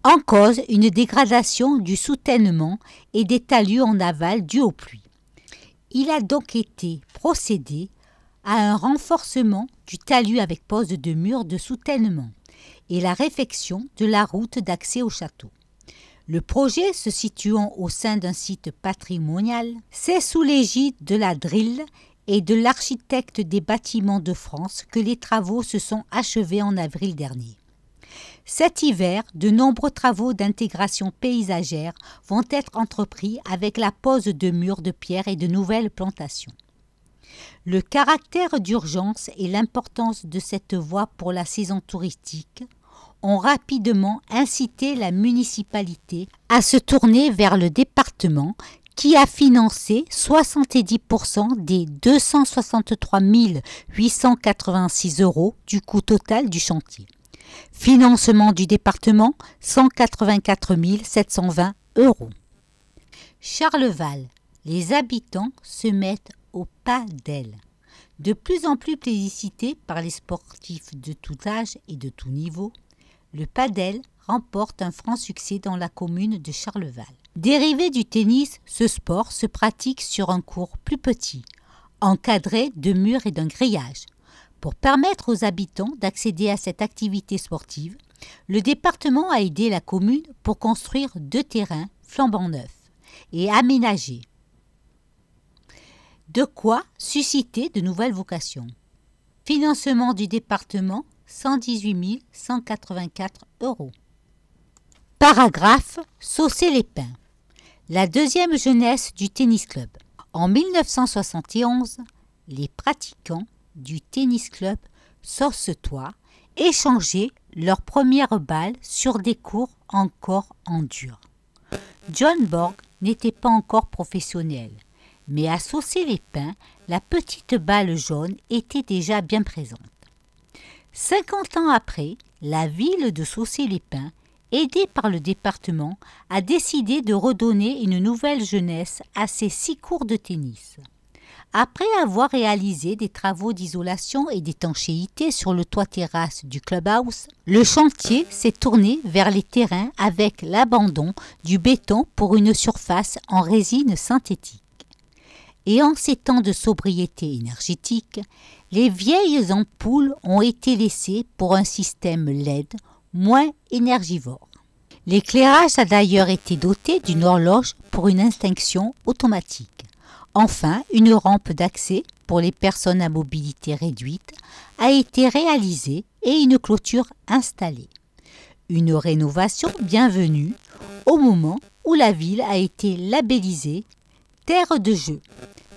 En cause, une dégradation du soutènement et des talus en aval dus aux pluies. Il a donc été procédé à un renforcement du talus avec pose de murs de soutènement et la réfection de la route d'accès au château. Le projet se situant au sein d'un site patrimonial, c'est sous l'égide de la Drille et de l'architecte des bâtiments de France que les travaux se sont achevés en avril dernier. Cet hiver, de nombreux travaux d'intégration paysagère vont être entrepris avec la pose de murs de pierre et de nouvelles plantations. Le caractère d'urgence et l'importance de cette voie pour la saison touristique ont rapidement incité la municipalité à se tourner vers le département qui a financé 70% des 263 886 euros du coût total du chantier. Financement du département 184 720 euros. Charleval, les habitants se mettent au pas d'elle. De plus en plus plébiscité par les sportifs de tout âge et de tout niveau, le padel remporte un franc succès dans la commune de Charleval. Dérivé du tennis, ce sport se pratique sur un cours plus petit, encadré de murs et d'un grillage. Pour permettre aux habitants d'accéder à cette activité sportive, le département a aidé la commune pour construire deux terrains flambant neufs et aménager. De quoi susciter de nouvelles vocations. Financement du département 118 184 euros. Paragraphe Saucer les pins. La deuxième jeunesse du tennis club. En 1971, les pratiquants du tennis club Sorcetois échangeaient leurs premières balles sur des cours encore en dur. John Borg n'était pas encore professionnel, mais à saucer les pins, la petite balle jaune était déjà bien présente. 50 ans après, la ville de Saucy-les-Pins, aidée par le département, a décidé de redonner une nouvelle jeunesse à ses six cours de tennis. Après avoir réalisé des travaux d'isolation et d'étanchéité sur le toit terrasse du clubhouse, le chantier s'est tourné vers les terrains avec l'abandon du béton pour une surface en résine synthétique. Et en ces temps de sobriété énergétique, les vieilles ampoules ont été laissées pour un système LED moins énergivore. L'éclairage a d'ailleurs été doté d'une horloge pour une extinction automatique. Enfin, une rampe d'accès pour les personnes à mobilité réduite a été réalisée et une clôture installée. Une rénovation bienvenue au moment où la ville a été labellisée terre de jeu.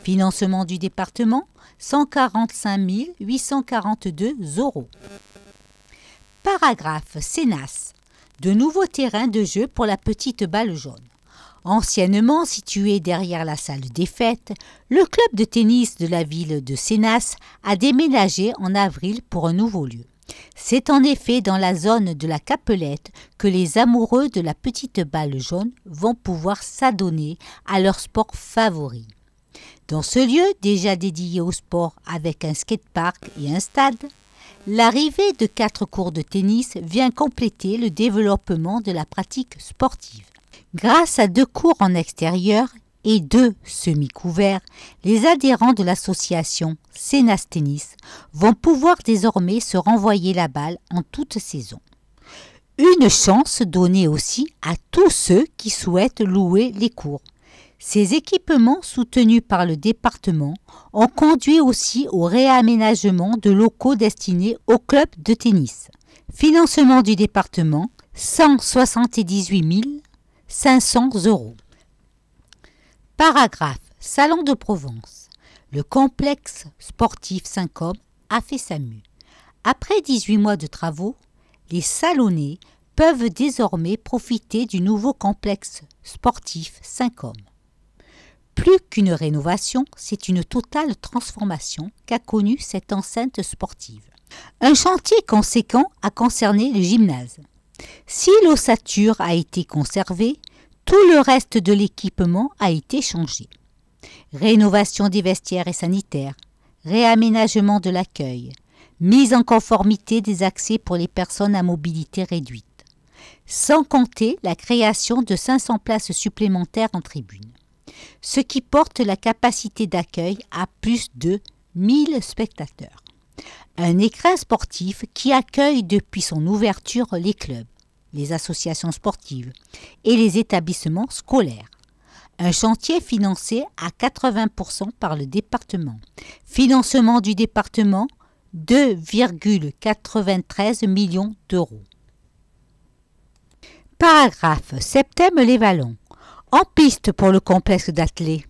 Financement du département 145 842 euros. Paragraphe Sénas. De nouveaux terrains de jeu pour la petite balle jaune. Anciennement situé derrière la salle des fêtes, le club de tennis de la ville de Sénas a déménagé en avril pour un nouveau lieu. C'est en effet dans la zone de la Capelette que les amoureux de la petite balle jaune vont pouvoir s'adonner à leur sport favori. Dans ce lieu déjà dédié au sport avec un skatepark et un stade, l'arrivée de quatre cours de tennis vient compléter le développement de la pratique sportive. Grâce à deux cours en extérieur et deux semi-couverts, les adhérents de l'association Sénas Tennis vont pouvoir désormais se renvoyer la balle en toute saison. Une chance donnée aussi à tous ceux qui souhaitent louer les cours. Ces équipements soutenus par le département ont conduit aussi au réaménagement de locaux destinés aux clubs de tennis. Financement du département 178 500 euros. Paragraphe Salon de Provence. Le complexe sportif 5 hommes a fait sa mue. Après 18 mois de travaux, les Salonnais peuvent désormais profiter du nouveau complexe sportif 5 hommes. Plus qu'une rénovation, c'est une totale transformation qu'a connue cette enceinte sportive. Un chantier conséquent a concerné le gymnase. Si l'ossature a été conservée, tout le reste de l'équipement a été changé. Rénovation des vestiaires et sanitaires, réaménagement de l'accueil, mise en conformité des accès pour les personnes à mobilité réduite, sans compter la création de 500 places supplémentaires en tribune ce qui porte la capacité d'accueil à plus de 1000 spectateurs. Un écrin sportif qui accueille depuis son ouverture les clubs, les associations sportives et les établissements scolaires. Un chantier financé à 80% par le département. Financement du département 2,93 millions d'euros. Paragraphe septembre Les Vallons en piste pour le complexe d'athlée.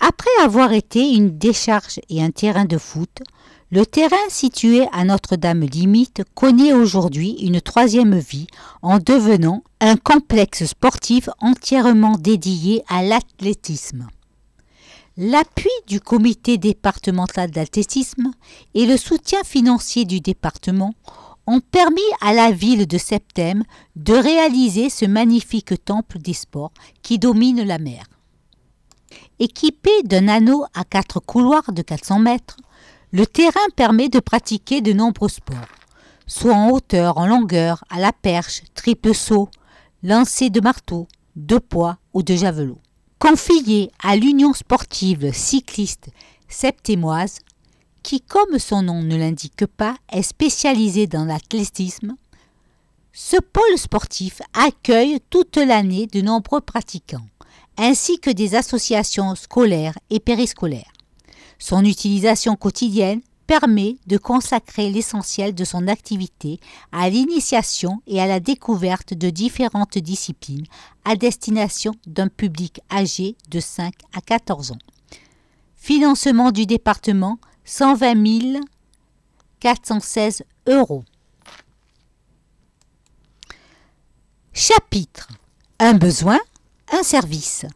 Après avoir été une décharge et un terrain de foot, le terrain situé à Notre-Dame limite connaît aujourd'hui une troisième vie en devenant un complexe sportif entièrement dédié à l'athlétisme. L'appui du comité départemental d'athlétisme et le soutien financier du département ont permis à la ville de Septem de réaliser ce magnifique temple des sports qui domine la mer. Équipé d'un anneau à quatre couloirs de 400 mètres, le terrain permet de pratiquer de nombreux sports, soit en hauteur, en longueur, à la perche, triple saut, lancer de marteau, de poids ou de javelot. Confié à l'Union sportive cycliste septémoise, qui, comme son nom ne l'indique pas, est spécialisé dans l'athlétisme, ce pôle sportif accueille toute l'année de nombreux pratiquants, ainsi que des associations scolaires et périscolaires. Son utilisation quotidienne permet de consacrer l'essentiel de son activité à l'initiation et à la découverte de différentes disciplines à destination d'un public âgé de 5 à 14 ans. Financement du département, 120 416 euros. Chapitre Un besoin, un service.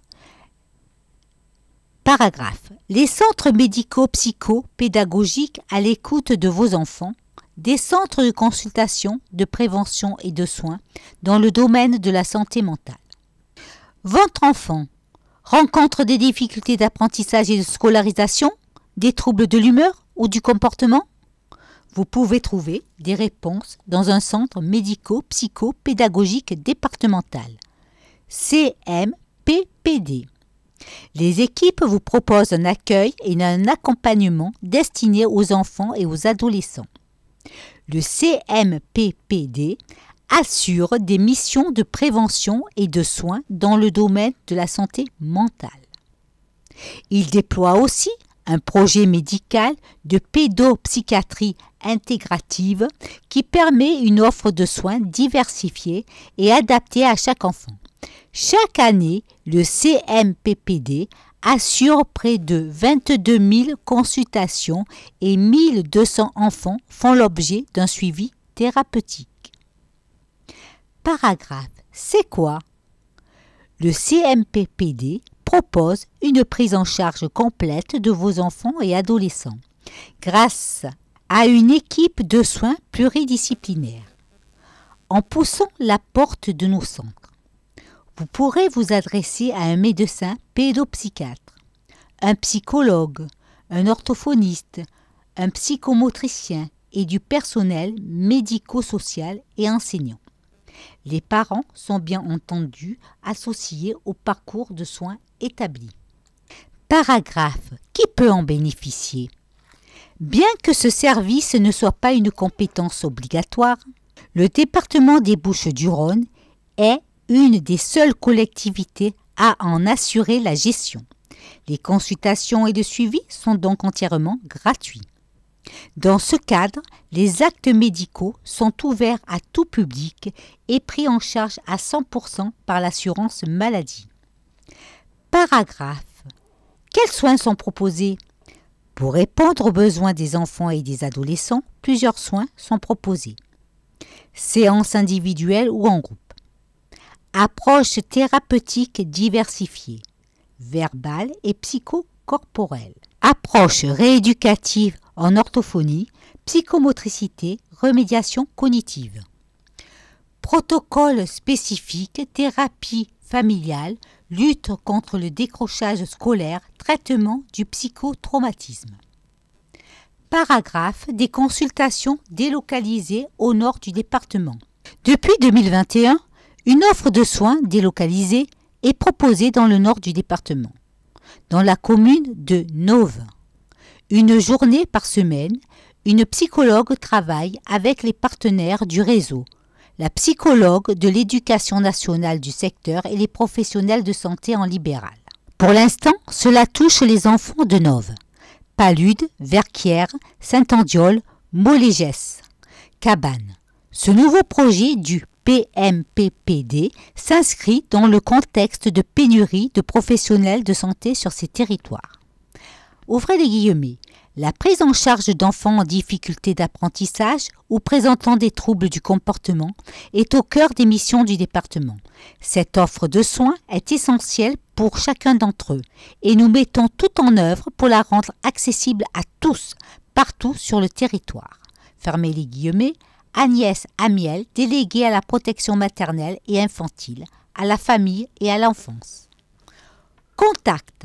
Paragraphe. Les centres médico psycho-pédagogiques à l'écoute de vos enfants, des centres de consultation, de prévention et de soins dans le domaine de la santé mentale. Votre enfant rencontre des difficultés d'apprentissage et de scolarisation des troubles de l'humeur ou du comportement Vous pouvez trouver des réponses dans un centre médico-psycho-pédagogique départemental, CMPPD. Les équipes vous proposent un accueil et un accompagnement destinés aux enfants et aux adolescents. Le CMPPD assure des missions de prévention et de soins dans le domaine de la santé mentale. Il déploie aussi un projet médical de pédopsychiatrie intégrative qui permet une offre de soins diversifiée et adaptée à chaque enfant. Chaque année, le CMPPD assure près de 22 000 consultations et 1200 enfants font l'objet d'un suivi thérapeutique. Paragraphe. C'est quoi Le CMPPD propose une prise en charge complète de vos enfants et adolescents grâce à une équipe de soins pluridisciplinaires. En poussant la porte de nos centres, vous pourrez vous adresser à un médecin pédopsychiatre, un psychologue, un orthophoniste, un psychomotricien et du personnel médico-social et enseignant. Les parents sont bien entendu associés au parcours de soins établi. Paragraphe. Qui peut en bénéficier Bien que ce service ne soit pas une compétence obligatoire, le département des Bouches-du-Rhône est une des seules collectivités à en assurer la gestion. Les consultations et le suivi sont donc entièrement gratuits. Dans ce cadre, les actes médicaux sont ouverts à tout public et pris en charge à 100% par l'assurance maladie paragraphe. Quels soins sont proposés Pour répondre aux besoins des enfants et des adolescents, plusieurs soins sont proposés. Séances individuelles ou en groupe. Approche thérapeutique diversifiée, verbale et psychocorporelle. Approche rééducative en orthophonie, psychomotricité, remédiation cognitive. Protocole spécifique, thérapie familiale, lutte contre le décrochage scolaire, traitement du psychotraumatisme. Paragraphe des consultations délocalisées au nord du département. Depuis 2021, une offre de soins délocalisée est proposée dans le nord du département, dans la commune de Nove. Une journée par semaine, une psychologue travaille avec les partenaires du réseau la psychologue de l'éducation nationale du secteur et les professionnels de santé en libéral. Pour l'instant, cela touche les enfants de Nove, Palude, Verquière, Saint-Andiol, Molégès, Cabane. Ce nouveau projet du PMPPD s'inscrit dans le contexte de pénurie de professionnels de santé sur ces territoires. Ouvrez les guillemets. La prise en charge d'enfants en difficulté d'apprentissage ou présentant des troubles du comportement est au cœur des missions du département. Cette offre de soins est essentielle pour chacun d'entre eux et nous mettons tout en œuvre pour la rendre accessible à tous, partout sur le territoire. Fermez les guillemets, Agnès Amiel, déléguée à la protection maternelle et infantile, à la famille et à l'enfance. Contact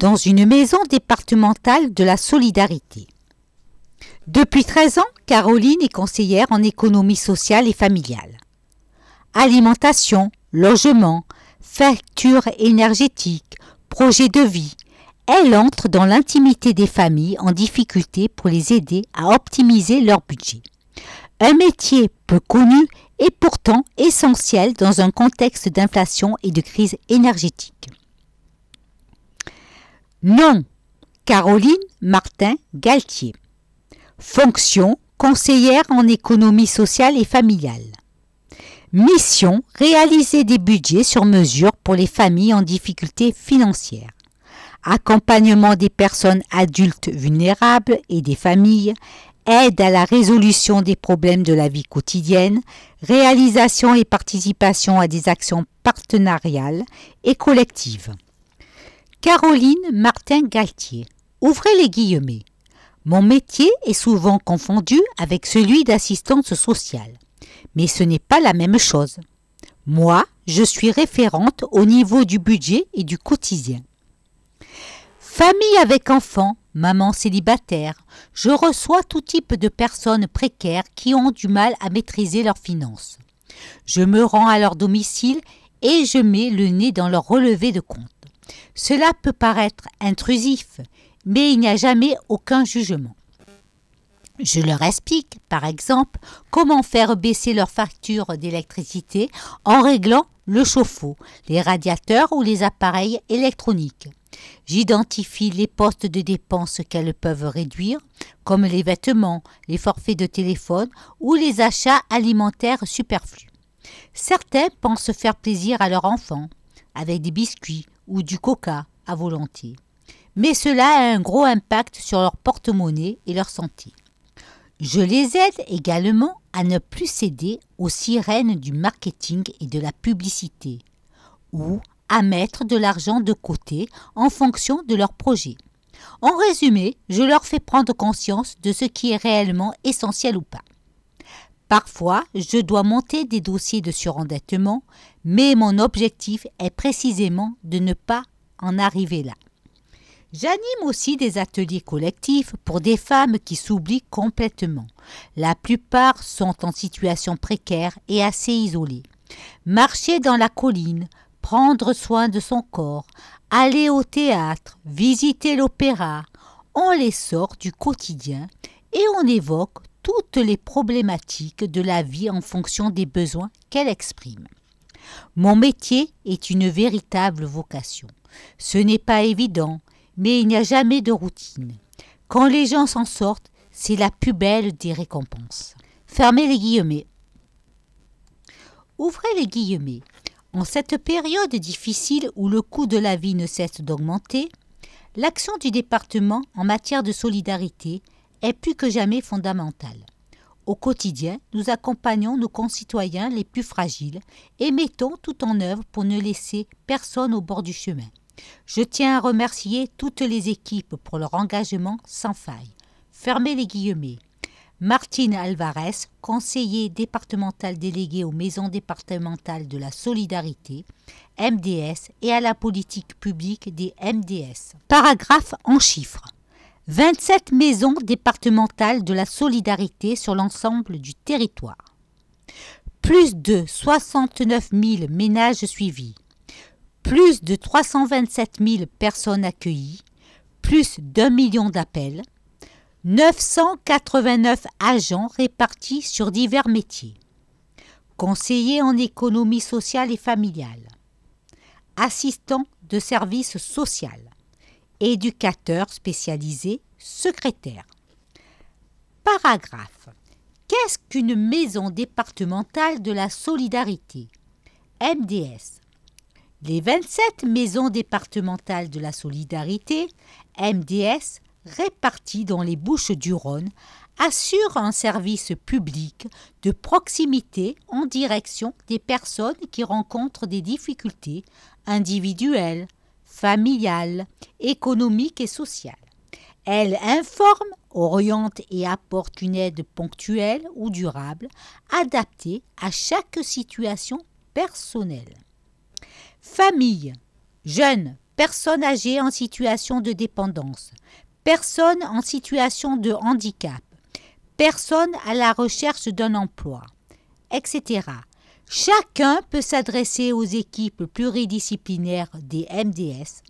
dans une maison départementale de la solidarité. Depuis 13 ans, Caroline est conseillère en économie sociale et familiale. Alimentation, logement, factures énergétiques, projet de vie, elle entre dans l'intimité des familles en difficulté pour les aider à optimiser leur budget. Un métier peu connu et pourtant essentiel dans un contexte d'inflation et de crise énergétique. Nom Caroline Martin Galtier. Fonction conseillère en économie sociale et familiale. Mission réaliser des budgets sur mesure pour les familles en difficulté financière. Accompagnement des personnes adultes vulnérables et des familles, aide à la résolution des problèmes de la vie quotidienne, réalisation et participation à des actions partenariales et collectives. Caroline Martin Galtier. Ouvrez les guillemets. Mon métier est souvent confondu avec celui d'assistance sociale, mais ce n'est pas la même chose. Moi, je suis référente au niveau du budget et du quotidien. Famille avec enfants, maman célibataire, je reçois tout type de personnes précaires qui ont du mal à maîtriser leurs finances. Je me rends à leur domicile et je mets le nez dans leur relevé de compte. Cela peut paraître intrusif, mais il n'y a jamais aucun jugement. Je leur explique, par exemple, comment faire baisser leur facture d'électricité en réglant le chauffe-eau, les radiateurs ou les appareils électroniques. J'identifie les postes de dépenses qu'elles peuvent réduire, comme les vêtements, les forfaits de téléphone ou les achats alimentaires superflus. Certains pensent faire plaisir à leurs enfants, avec des biscuits ou du coca à volonté. Mais cela a un gros impact sur leur porte-monnaie et leur santé. Je les aide également à ne plus céder aux sirènes du marketing et de la publicité, ou à mettre de l'argent de côté en fonction de leur projet. En résumé, je leur fais prendre conscience de ce qui est réellement essentiel ou pas. Parfois, je dois monter des dossiers de surendettement mais mon objectif est précisément de ne pas en arriver là. J'anime aussi des ateliers collectifs pour des femmes qui s'oublient complètement. La plupart sont en situation précaire et assez isolées. Marcher dans la colline, prendre soin de son corps, aller au théâtre, visiter l'opéra, on les sort du quotidien et on évoque toutes les problématiques de la vie en fonction des besoins qu'elle exprime. Mon métier est une véritable vocation. Ce n'est pas évident, mais il n'y a jamais de routine. Quand les gens s'en sortent, c'est la plus belle des récompenses. Fermez les guillemets. Ouvrez les guillemets. En cette période difficile où le coût de la vie ne cesse d'augmenter, l'action du département en matière de solidarité est plus que jamais fondamentale. Au quotidien, nous accompagnons nos concitoyens les plus fragiles et mettons tout en œuvre pour ne laisser personne au bord du chemin. Je tiens à remercier toutes les équipes pour leur engagement sans faille. Fermez les guillemets. Martine Alvarez, conseiller départemental délégué aux maisons départementales de la solidarité, MDS et à la politique publique des MDS. Paragraphe en chiffres. 27 maisons départementales de la solidarité sur l'ensemble du territoire. Plus de 69 000 ménages suivis. Plus de 327 000 personnes accueillies. Plus d'un million d'appels. 989 agents répartis sur divers métiers. Conseillers en économie sociale et familiale. Assistants de services sociaux éducateur spécialisé, secrétaire. Paragraphe. Qu'est-ce qu'une maison départementale de la solidarité MDS. Les 27 maisons départementales de la solidarité, MDS, réparties dans les Bouches-du-Rhône, assurent un service public de proximité en direction des personnes qui rencontrent des difficultés individuelles, familiale, économique et sociale. Elle informe, oriente et apporte une aide ponctuelle ou durable, adaptée à chaque situation personnelle. Famille, jeunes, personnes âgées en situation de dépendance, personnes en situation de handicap, personnes à la recherche d'un emploi, etc. Chacun peut s'adresser aux équipes pluridisciplinaires des MDS,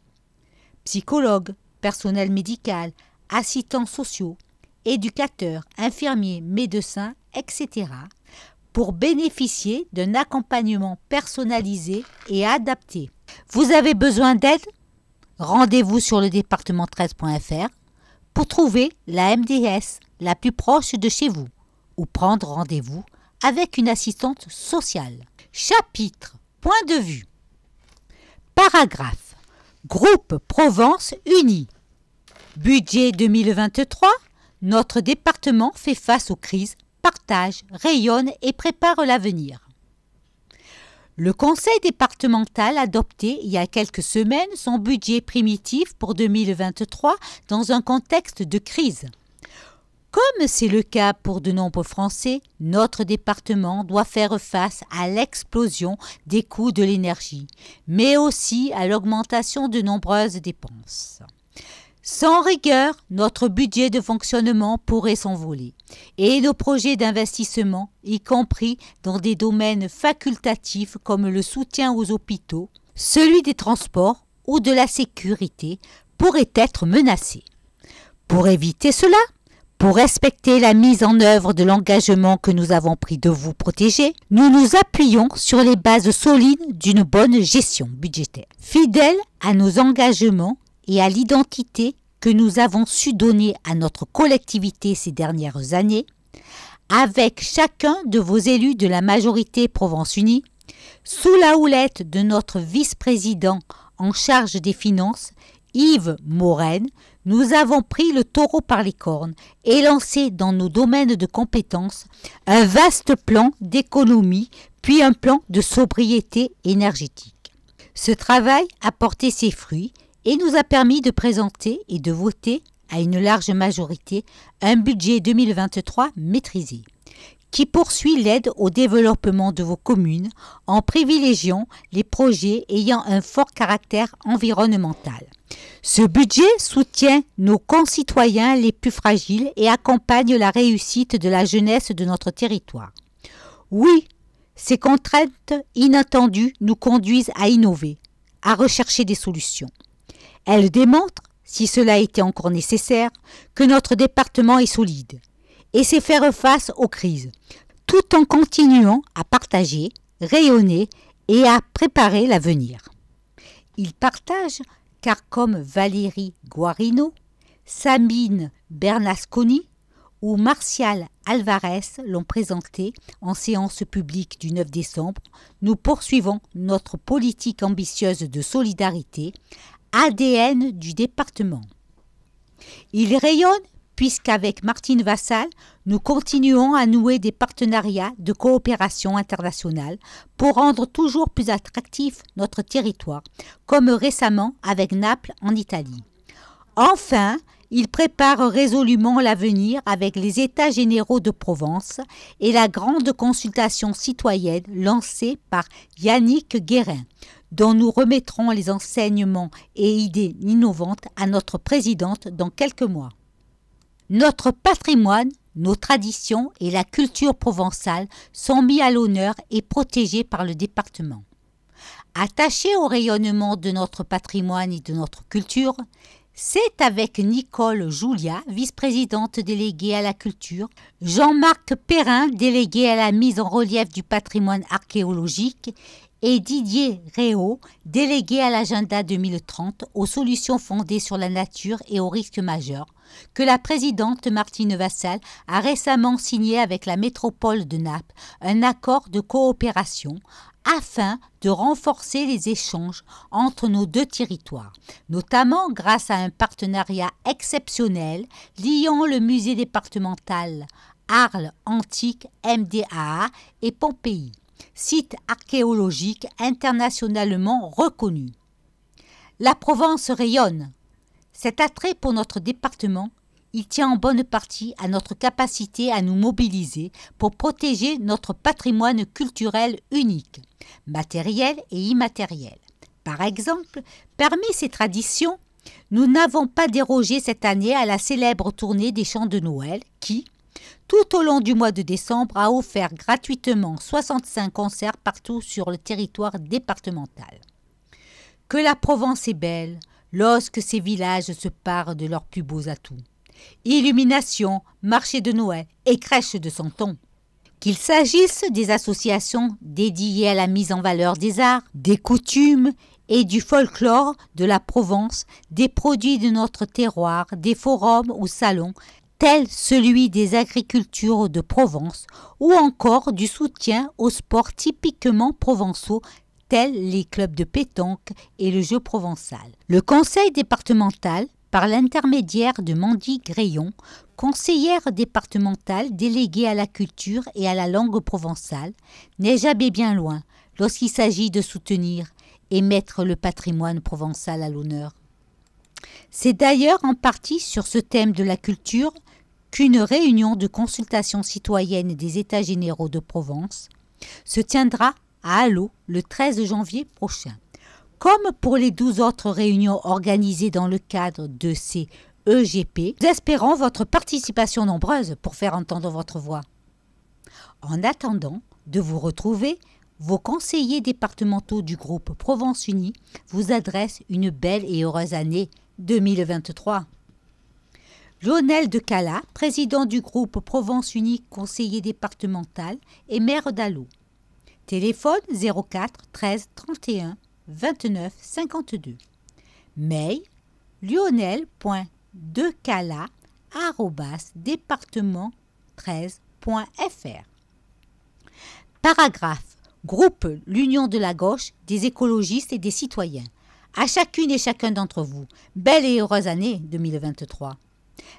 psychologues, personnel médical, assistants sociaux, éducateurs, infirmiers, médecins, etc., pour bénéficier d'un accompagnement personnalisé et adapté. Vous avez besoin d'aide Rendez-vous sur le département 13.fr pour trouver la MDS la plus proche de chez vous ou prendre rendez-vous avec une assistante sociale. Chapitre Point de vue. Paragraphe. Groupe Provence Unie. Budget 2023. Notre département fait face aux crises, partage, rayonne et prépare l'avenir. Le Conseil départemental a adopté il y a quelques semaines son budget primitif pour 2023 dans un contexte de crise. Comme c'est le cas pour de nombreux Français, notre département doit faire face à l'explosion des coûts de l'énergie, mais aussi à l'augmentation de nombreuses dépenses. Sans rigueur, notre budget de fonctionnement pourrait s'envoler et nos projets d'investissement, y compris dans des domaines facultatifs comme le soutien aux hôpitaux, celui des transports ou de la sécurité, pourraient être menacés. Pour éviter cela, pour respecter la mise en œuvre de l'engagement que nous avons pris de vous protéger, nous nous appuyons sur les bases solides d'une bonne gestion budgétaire. Fidèles à nos engagements et à l'identité que nous avons su donner à notre collectivité ces dernières années, avec chacun de vos élus de la majorité Provence Unie, sous la houlette de notre vice-président en charge des finances, Yves Moren nous avons pris le taureau par les cornes et lancé dans nos domaines de compétences un vaste plan d'économie, puis un plan de sobriété énergétique. Ce travail a porté ses fruits et nous a permis de présenter et de voter à une large majorité un budget 2023 maîtrisé qui poursuit l'aide au développement de vos communes en privilégiant les projets ayant un fort caractère environnemental. Ce budget soutient nos concitoyens les plus fragiles et accompagne la réussite de la jeunesse de notre territoire. Oui, ces contraintes inattendues nous conduisent à innover, à rechercher des solutions. Elles démontrent, si cela était encore nécessaire, que notre département est solide, et c'est faire face aux crises, tout en continuant à partager, rayonner et à préparer l'avenir. Il partage car comme Valérie Guarino, Sabine Bernasconi ou Martial Alvarez l'ont présenté en séance publique du 9 décembre, nous poursuivons notre politique ambitieuse de solidarité, ADN du département. Il rayonne puisqu'avec Martine Vassal, nous continuons à nouer des partenariats de coopération internationale pour rendre toujours plus attractif notre territoire, comme récemment avec Naples en Italie. Enfin, il prépare résolument l'avenir avec les États généraux de Provence et la grande consultation citoyenne lancée par Yannick Guérin, dont nous remettrons les enseignements et idées innovantes à notre présidente dans quelques mois. Notre patrimoine, nos traditions et la culture provençale sont mis à l'honneur et protégés par le département. Attachés au rayonnement de notre patrimoine et de notre culture, c'est avec Nicole Julia, vice-présidente déléguée à la culture, Jean-Marc Perrin, délégué à la mise en relief du patrimoine archéologique, et Didier Réau, délégué à l'agenda 2030 aux solutions fondées sur la nature et aux risques majeurs, que la présidente Martine Vassal a récemment signé avec la métropole de Naples un accord de coopération afin de renforcer les échanges entre nos deux territoires, notamment grâce à un partenariat exceptionnel liant le musée départemental Arles Antique MDAA et Pompéi site archéologique internationalement reconnu. La Provence rayonne. Cet attrait pour notre département, il tient en bonne partie à notre capacité à nous mobiliser pour protéger notre patrimoine culturel unique, matériel et immatériel. Par exemple, parmi ces traditions, nous n'avons pas dérogé cette année à la célèbre tournée des chants de Noël qui, tout au long du mois de décembre a offert gratuitement 65 concerts partout sur le territoire départemental. Que la Provence est belle lorsque ses villages se parent de leurs plus beaux atouts. Illumination, marché de Noël et crèche de Santon. Qu'il s'agisse des associations dédiées à la mise en valeur des arts, des coutumes et du folklore de la Provence, des produits de notre terroir, des forums ou salons, tel celui des agricultures de Provence, ou encore du soutien aux sports typiquement provençaux tels les clubs de pétanque et le jeu provençal. Le conseil départemental, par l'intermédiaire de Mandy Grayon, conseillère départementale déléguée à la culture et à la langue provençale, n'est jamais bien loin lorsqu'il s'agit de soutenir et mettre le patrimoine provençal à l'honneur. C'est d'ailleurs en partie sur ce thème de la culture qu'une réunion de consultation citoyenne des États généraux de Provence se tiendra à Allo le 13 janvier prochain. Comme pour les 12 autres réunions organisées dans le cadre de ces EGP, nous espérons votre participation nombreuse pour faire entendre votre voix. En attendant de vous retrouver, vos conseillers départementaux du groupe Provence Unie vous adressent une belle et heureuse année 2023. Lionel de Cala, président du groupe Provence Unique, conseiller départemental et maire d'Allo. Téléphone 04 13 31 29 52. Mail lionel.decala département 13.fr. Paragraphe. Groupe l'Union de la gauche, des écologistes et des citoyens. À chacune et chacun d'entre vous, belle et heureuse année 2023.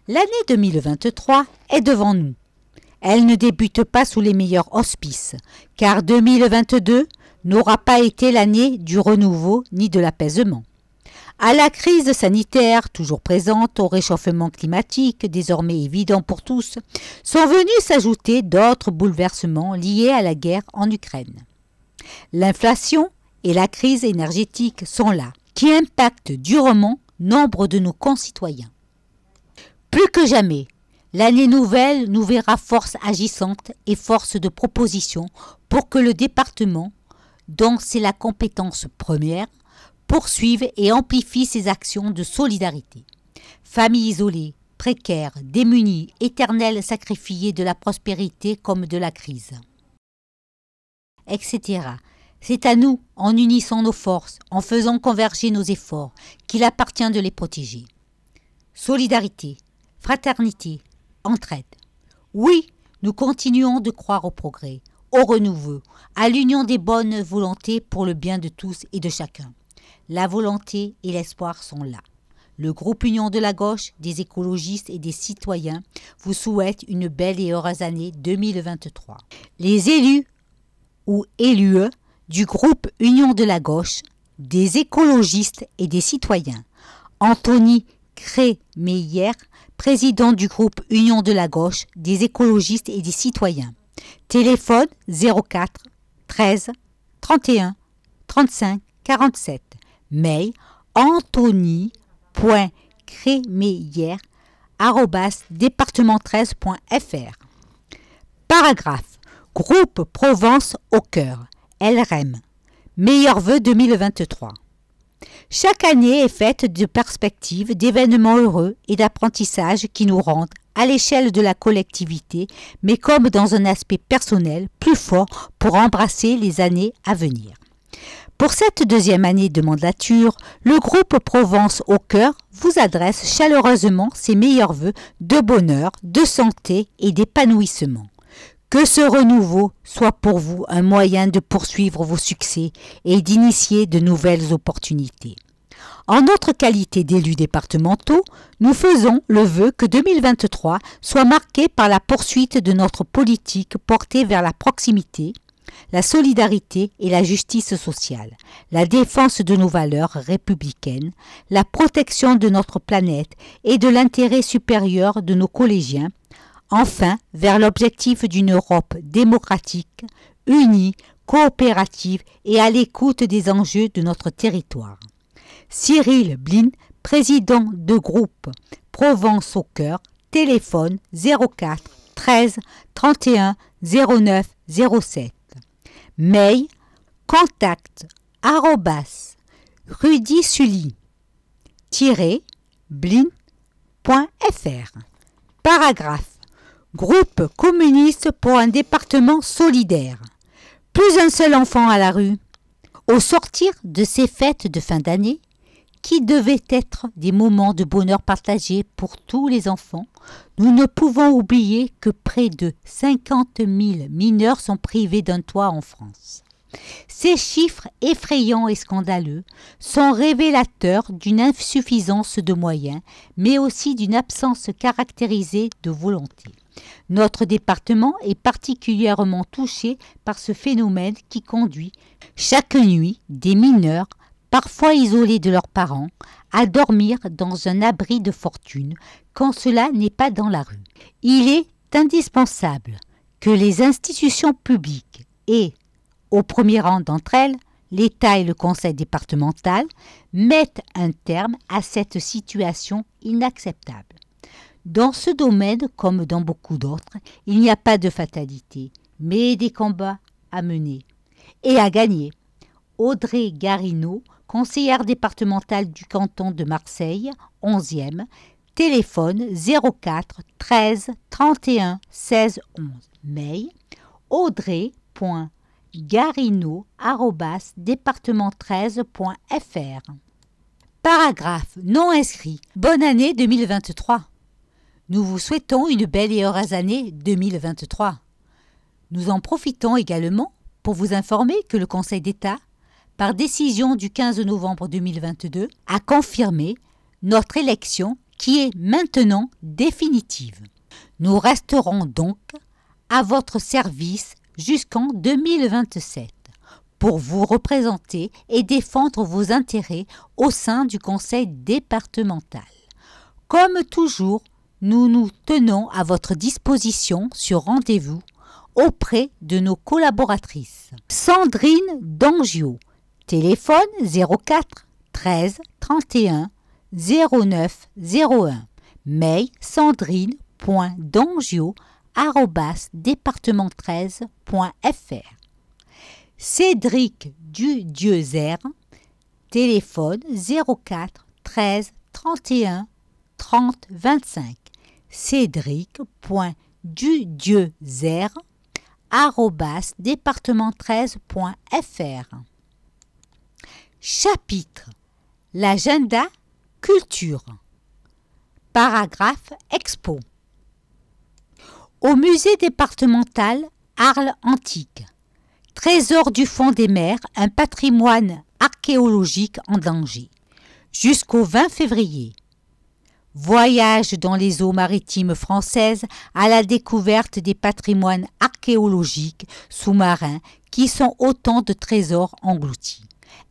L'année 2023 est devant nous. Elle ne débute pas sous les meilleurs auspices, car 2022 n'aura pas été l'année du renouveau ni de l'apaisement. À la crise sanitaire toujours présente, au réchauffement climatique désormais évident pour tous, sont venus s'ajouter d'autres bouleversements liés à la guerre en Ukraine. L'inflation et la crise énergétique sont là, qui impactent durement nombre de nos concitoyens. Plus que jamais, l'année nouvelle nous verra force agissante et force de proposition pour que le département, dont c'est la compétence première, poursuive et amplifie ses actions de solidarité. Familles isolées, précaires, démunies, éternelles, sacrifiées de la prospérité comme de la crise. Etc. C'est à nous, en unissant nos forces, en faisant converger nos efforts, qu'il appartient de les protéger. Solidarité, fraternité, entraide. Oui, nous continuons de croire au progrès, au renouveau, à l'union des bonnes volontés pour le bien de tous et de chacun. La volonté et l'espoir sont là. Le groupe Union de la gauche, des écologistes et des citoyens vous souhaite une belle et heureuse année 2023. Les élus ou élus du groupe Union de la gauche, des écologistes et des citoyens, Anthony Crémeyer, président du groupe Union de la gauche, des écologistes et des citoyens. Téléphone 04 13 31 35 47. Mail anthony.crémeillère.département13.fr. Paragraphe. Groupe Provence au cœur. LREM Meilleurs vœu 2023. Chaque année est faite de perspectives, d'événements heureux et d'apprentissages qui nous rendent, à l'échelle de la collectivité, mais comme dans un aspect personnel, plus fort pour embrasser les années à venir. Pour cette deuxième année de mandature, le groupe Provence au cœur vous adresse chaleureusement ses meilleurs voeux de bonheur, de santé et d'épanouissement. Que ce renouveau soit pour vous un moyen de poursuivre vos succès et d'initier de nouvelles opportunités. En notre qualité d'élus départementaux, nous faisons le vœu que 2023 soit marqué par la poursuite de notre politique portée vers la proximité, la solidarité et la justice sociale, la défense de nos valeurs républicaines, la protection de notre planète et de l'intérêt supérieur de nos collégiens enfin vers l'objectif d'une Europe démocratique, unie, coopérative et à l'écoute des enjeux de notre territoire. Cyril Blin, président de groupe Provence au cœur, téléphone 04 13 31 09 07. Mail contact arrobas blin.fr Paragraphe Groupe communiste pour un département solidaire. Plus un seul enfant à la rue. Au sortir de ces fêtes de fin d'année, qui devaient être des moments de bonheur partagé pour tous les enfants, nous ne pouvons oublier que près de 50 000 mineurs sont privés d'un toit en France. Ces chiffres effrayants et scandaleux sont révélateurs d'une insuffisance de moyens, mais aussi d'une absence caractérisée de volonté. Notre département est particulièrement touché par ce phénomène qui conduit chaque nuit des mineurs, parfois isolés de leurs parents, à dormir dans un abri de fortune quand cela n'est pas dans la rue. Il est indispensable que les institutions publiques et, au premier rang d'entre elles, l'État et le Conseil départemental, mettent un terme à cette situation inacceptable. Dans ce domaine, comme dans beaucoup d'autres, il n'y a pas de fatalité, mais des combats à mener et à gagner. Audrey Garino, conseillère départementale du canton de Marseille, 11e, téléphone 04 13 31 16 11. Mail département 13fr Paragraphe non inscrit. Bonne année 2023. Nous vous souhaitons une belle et heureuse année 2023. Nous en profitons également pour vous informer que le Conseil d'État, par décision du 15 novembre 2022, a confirmé notre élection qui est maintenant définitive. Nous resterons donc à votre service jusqu'en 2027 pour vous représenter et défendre vos intérêts au sein du Conseil départemental. Comme toujours, nous nous tenons à votre disposition sur rendez-vous auprès de nos collaboratrices. Sandrine Dangio, téléphone 04 13 31 09 01, mail Sandrine.dangio.fr 13fr Cédric Dudieuzer, téléphone 04 13 31 30 25 arrobas département13.fr Chapitre L'agenda culture Paragraphe Expo Au musée départemental Arles Antique Trésor du fond des mers, un patrimoine archéologique en danger. Jusqu'au 20 février, Voyage dans les eaux maritimes françaises à la découverte des patrimoines archéologiques sous-marins qui sont autant de trésors engloutis.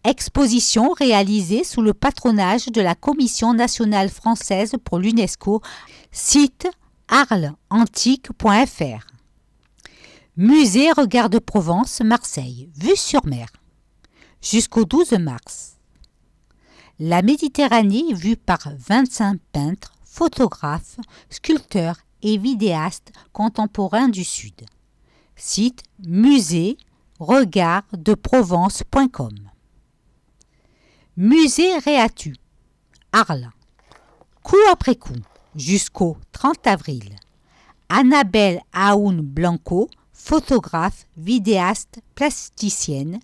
Exposition réalisée sous le patronage de la Commission nationale française pour l'UNESCO, site arlesantique.fr. Musée Regard de Provence, Marseille, vue sur mer. Jusqu'au 12 mars. La Méditerranée vue par 25 peintres, photographes, sculpteurs et vidéastes contemporains du Sud. Site musée provencecom Musée Réatu, Arles. Coup après coup, jusqu'au 30 avril. Annabelle Aoun Blanco, photographe, vidéaste, plasticienne.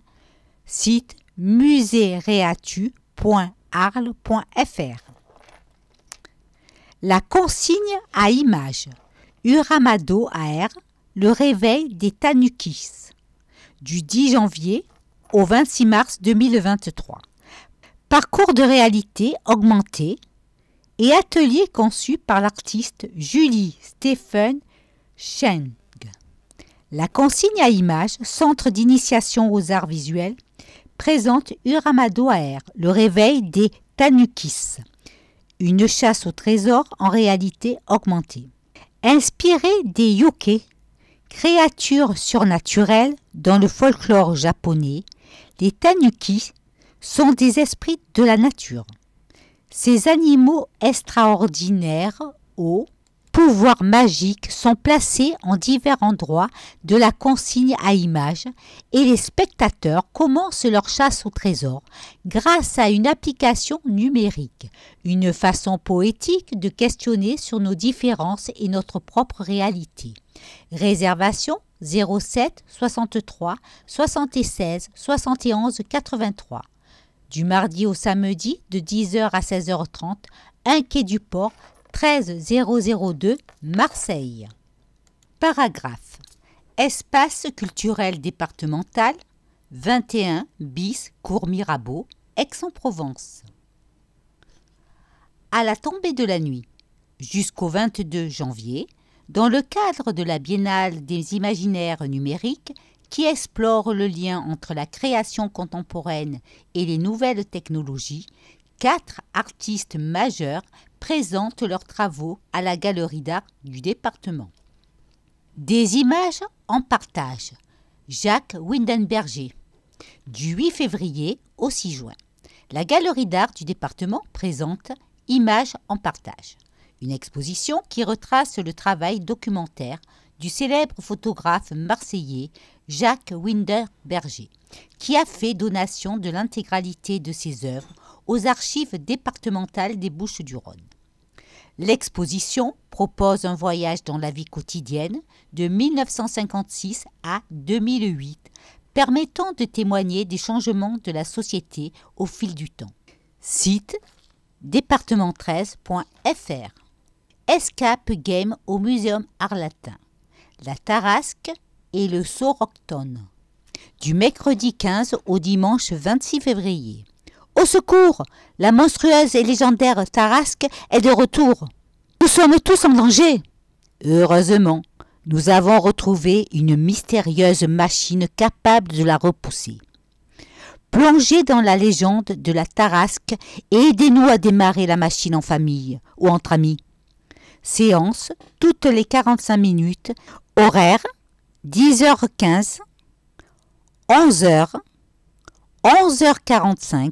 Site musée-réatu.com arles.fr. La consigne à images. Uramado AR, le réveil des Tanukis. Du 10 janvier au 26 mars 2023. Parcours de réalité augmenté et atelier conçu par l'artiste Julie Stephen Cheng. La consigne à images, centre d'initiation aux arts visuels, présente Uramado Air, le réveil des Tanukis, une chasse au trésor en réalité augmentée. Inspirés des Yoke, créatures surnaturelles dans le folklore japonais, les Tanukis sont des esprits de la nature. Ces animaux extraordinaires aux pouvoirs magiques sont placés en divers endroits de la consigne à images et les spectateurs commencent leur chasse au trésor grâce à une application numérique, une façon poétique de questionner sur nos différences et notre propre réalité. Réservation 07 63 76 71 83. Du mardi au samedi de 10h à 16h30, un quai du port 13002 Marseille. Paragraphe. Espace culturel départemental 21 bis Cours Mirabeau, Aix-en-Provence. À la tombée de la nuit, jusqu'au 22 janvier, dans le cadre de la Biennale des imaginaires numériques qui explore le lien entre la création contemporaine et les nouvelles technologies, quatre artistes majeurs présentent leurs travaux à la galerie d'art du département. Des images en partage. Jacques Windenberger. Du 8 février au 6 juin, la galerie d'art du département présente Images en partage, une exposition qui retrace le travail documentaire du célèbre photographe marseillais Jacques Windenberger, qui a fait donation de l'intégralité de ses œuvres aux archives départementales des Bouches-du-Rhône. L'exposition propose un voyage dans la vie quotidienne de 1956 à 2008, permettant de témoigner des changements de la société au fil du temps. Site département13.fr Escape Game au Muséum Arlatin, la Tarasque et le Sorocton, du mercredi 15 au dimanche 26 février. Au secours La monstrueuse et légendaire Tarasque est de retour. Nous sommes tous en danger. Heureusement, nous avons retrouvé une mystérieuse machine capable de la repousser. Plongez dans la légende de la Tarasque et aidez-nous à démarrer la machine en famille ou entre amis. Séance toutes les 45 minutes, horaire 10h15, 11h, 11h45,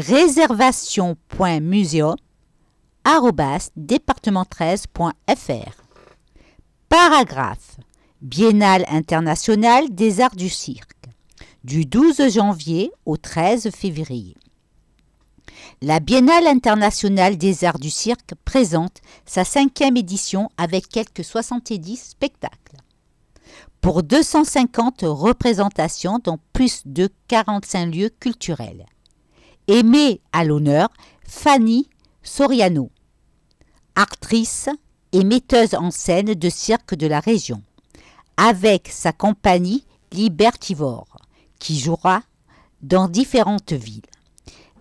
réservationmuseodépartement 13fr Paragraphe. Biennale internationale des arts du cirque du 12 janvier au 13 février. La Biennale internationale des arts du cirque présente sa cinquième édition avec quelques 70 spectacles. Pour 250 représentations dans plus de 45 lieux culturels. Aimée à l'honneur Fanny Soriano, actrice et metteuse en scène de cirque de la région, avec sa compagnie Libertivore, qui jouera dans différentes villes.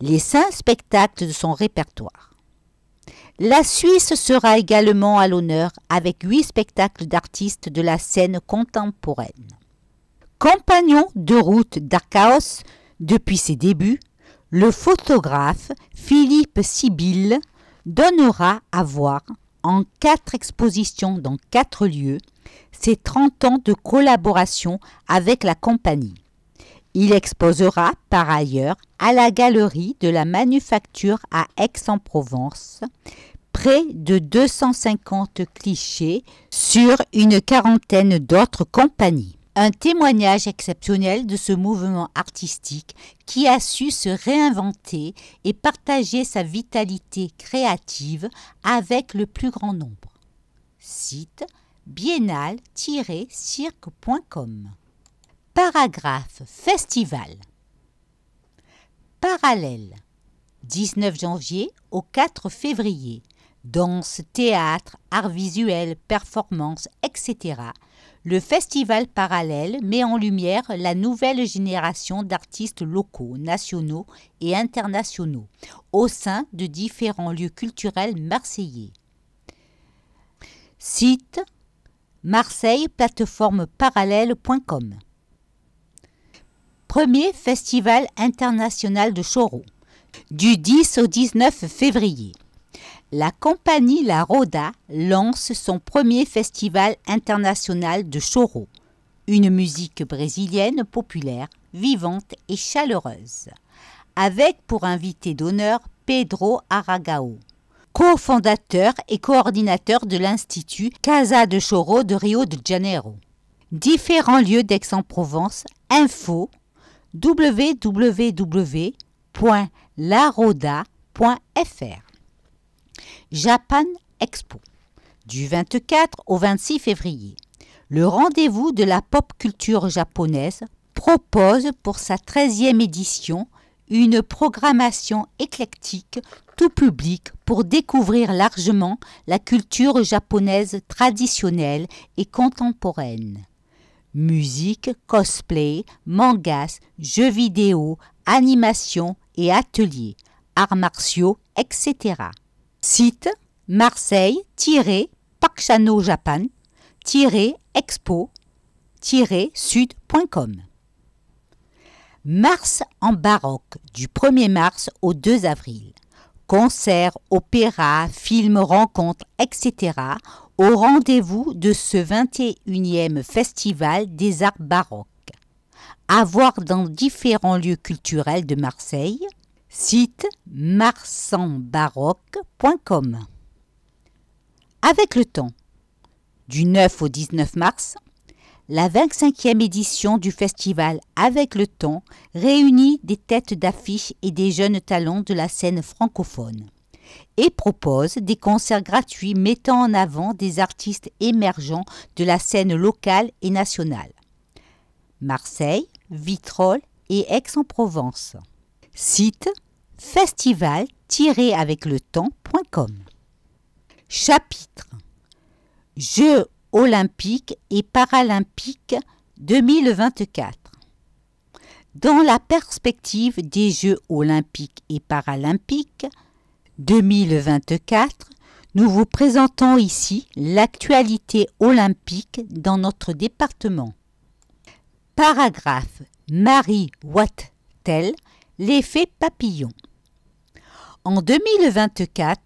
Les cinq spectacles de son répertoire. La Suisse sera également à l'honneur avec huit spectacles d'artistes de la scène contemporaine. Compagnon de route d'Arcaos depuis ses débuts, le photographe Philippe Sibille donnera à voir en quatre expositions dans quatre lieux ses 30 ans de collaboration avec la compagnie. Il exposera par ailleurs à la galerie de la manufacture à Aix-en-Provence près de 250 clichés sur une quarantaine d'autres compagnies. Un témoignage exceptionnel de ce mouvement artistique qui a su se réinventer et partager sa vitalité créative avec le plus grand nombre. Site biennale-cirque.com Paragraphe Festival Parallèle 19 janvier au 4 février danse, théâtre, art visuel, performance, etc., le festival parallèle met en lumière la nouvelle génération d'artistes locaux, nationaux et internationaux au sein de différents lieux culturels marseillais. Site Marseille Premier festival international de Choro du 10 au 19 février la compagnie La Roda lance son premier festival international de choro, une musique brésilienne populaire, vivante et chaleureuse, avec pour invité d'honneur Pedro Aragao, cofondateur et coordinateur de l'Institut Casa de Choro de Rio de Janeiro. Différents lieux d'Aix-en-Provence, info www.laroda.fr Japan Expo du 24 au 26 février. Le rendez-vous de la pop culture japonaise propose pour sa 13e édition une programmation éclectique tout public pour découvrir largement la culture japonaise traditionnelle et contemporaine. Musique, cosplay, mangas, jeux vidéo, animation et ateliers, arts martiaux, etc. Site marseille Japan expo sudcom Mars en baroque du 1er mars au 2 avril. Concerts, opéras, films, rencontres, etc. au rendez-vous de ce 21e Festival des Arts Baroques. À voir dans différents lieux culturels de Marseille, Site marsanbaroque.com Avec le temps, du 9 au 19 mars, la 25e édition du festival Avec le temps réunit des têtes d'affiches et des jeunes talents de la scène francophone et propose des concerts gratuits mettant en avant des artistes émergents de la scène locale et nationale. Marseille, Vitrolles et Aix-en-Provence. Site festival-avec Chapitre Jeux olympiques et paralympiques 2024. Dans la perspective des Jeux olympiques et paralympiques 2024, nous vous présentons ici l'actualité olympique dans notre département. Paragraphe Marie Wattel l'effet papillon. En 2024,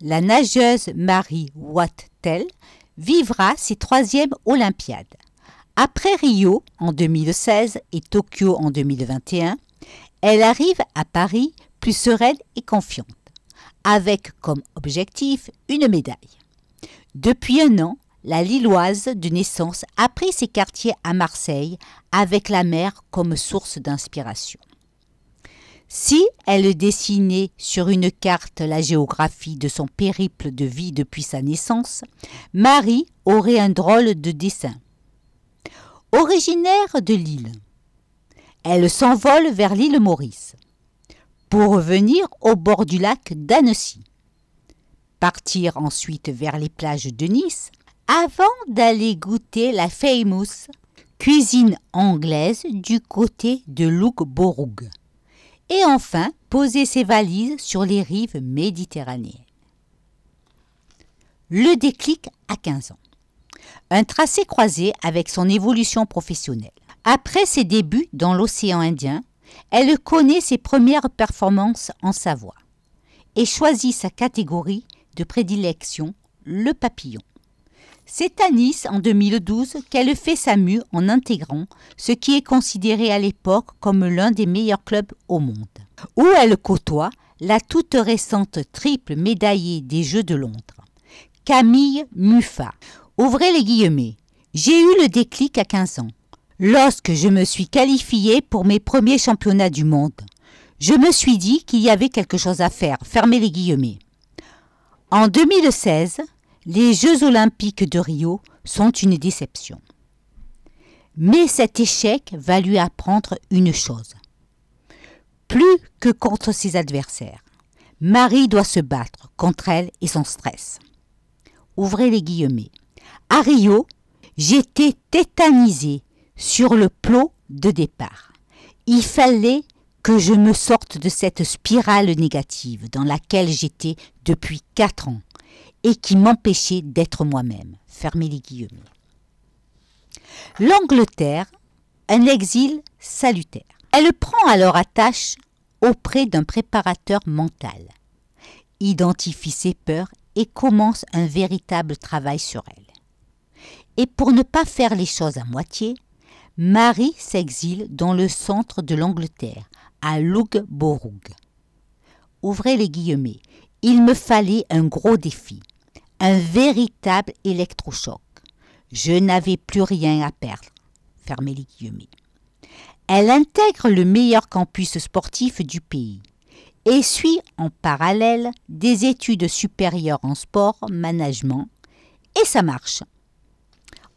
la nageuse Marie Wattel vivra ses troisièmes Olympiades. Après Rio en 2016 et Tokyo en 2021, elle arrive à Paris plus sereine et confiante, avec comme objectif une médaille. Depuis un an, la Lilloise de naissance a pris ses quartiers à Marseille avec la mer comme source d'inspiration. Si elle dessinait sur une carte la géographie de son périple de vie depuis sa naissance, Marie aurait un drôle de dessin. Originaire de l'île, elle s'envole vers l'île Maurice pour revenir au bord du lac d'Annecy, partir ensuite vers les plages de Nice avant d'aller goûter la famous cuisine anglaise du côté de Lougborough et enfin poser ses valises sur les rives méditerranéennes. Le déclic à 15 ans. Un tracé croisé avec son évolution professionnelle. Après ses débuts dans l'océan Indien, elle connaît ses premières performances en Savoie et choisit sa catégorie de prédilection, le papillon. C'est à Nice, en 2012, qu'elle fait sa mue en intégrant ce qui est considéré à l'époque comme l'un des meilleurs clubs au monde, où elle côtoie la toute récente triple médaillée des Jeux de Londres, Camille Muffat. Ouvrez les guillemets. J'ai eu le déclic à 15 ans, lorsque je me suis qualifiée pour mes premiers championnats du monde. Je me suis dit qu'il y avait quelque chose à faire. Fermez les guillemets. En 2016, les Jeux olympiques de Rio sont une déception. Mais cet échec va lui apprendre une chose. Plus que contre ses adversaires, Marie doit se battre contre elle et son stress. Ouvrez les guillemets. À Rio, j'étais tétanisée sur le plot de départ. Il fallait que je me sorte de cette spirale négative dans laquelle j'étais depuis quatre ans et qui m'empêchait d'être moi-même. Fermez les guillemets. L'Angleterre, un exil salutaire. Elle prend alors attache auprès d'un préparateur mental, identifie ses peurs et commence un véritable travail sur elle. Et pour ne pas faire les choses à moitié, Marie s'exile dans le centre de l'Angleterre, à Loughborough. Ouvrez les guillemets. Il me fallait un gros défi un véritable électrochoc. Je n'avais plus rien à perdre. Fermez les guillemets. Elle intègre le meilleur campus sportif du pays et suit en parallèle des études supérieures en sport, management, et ça marche.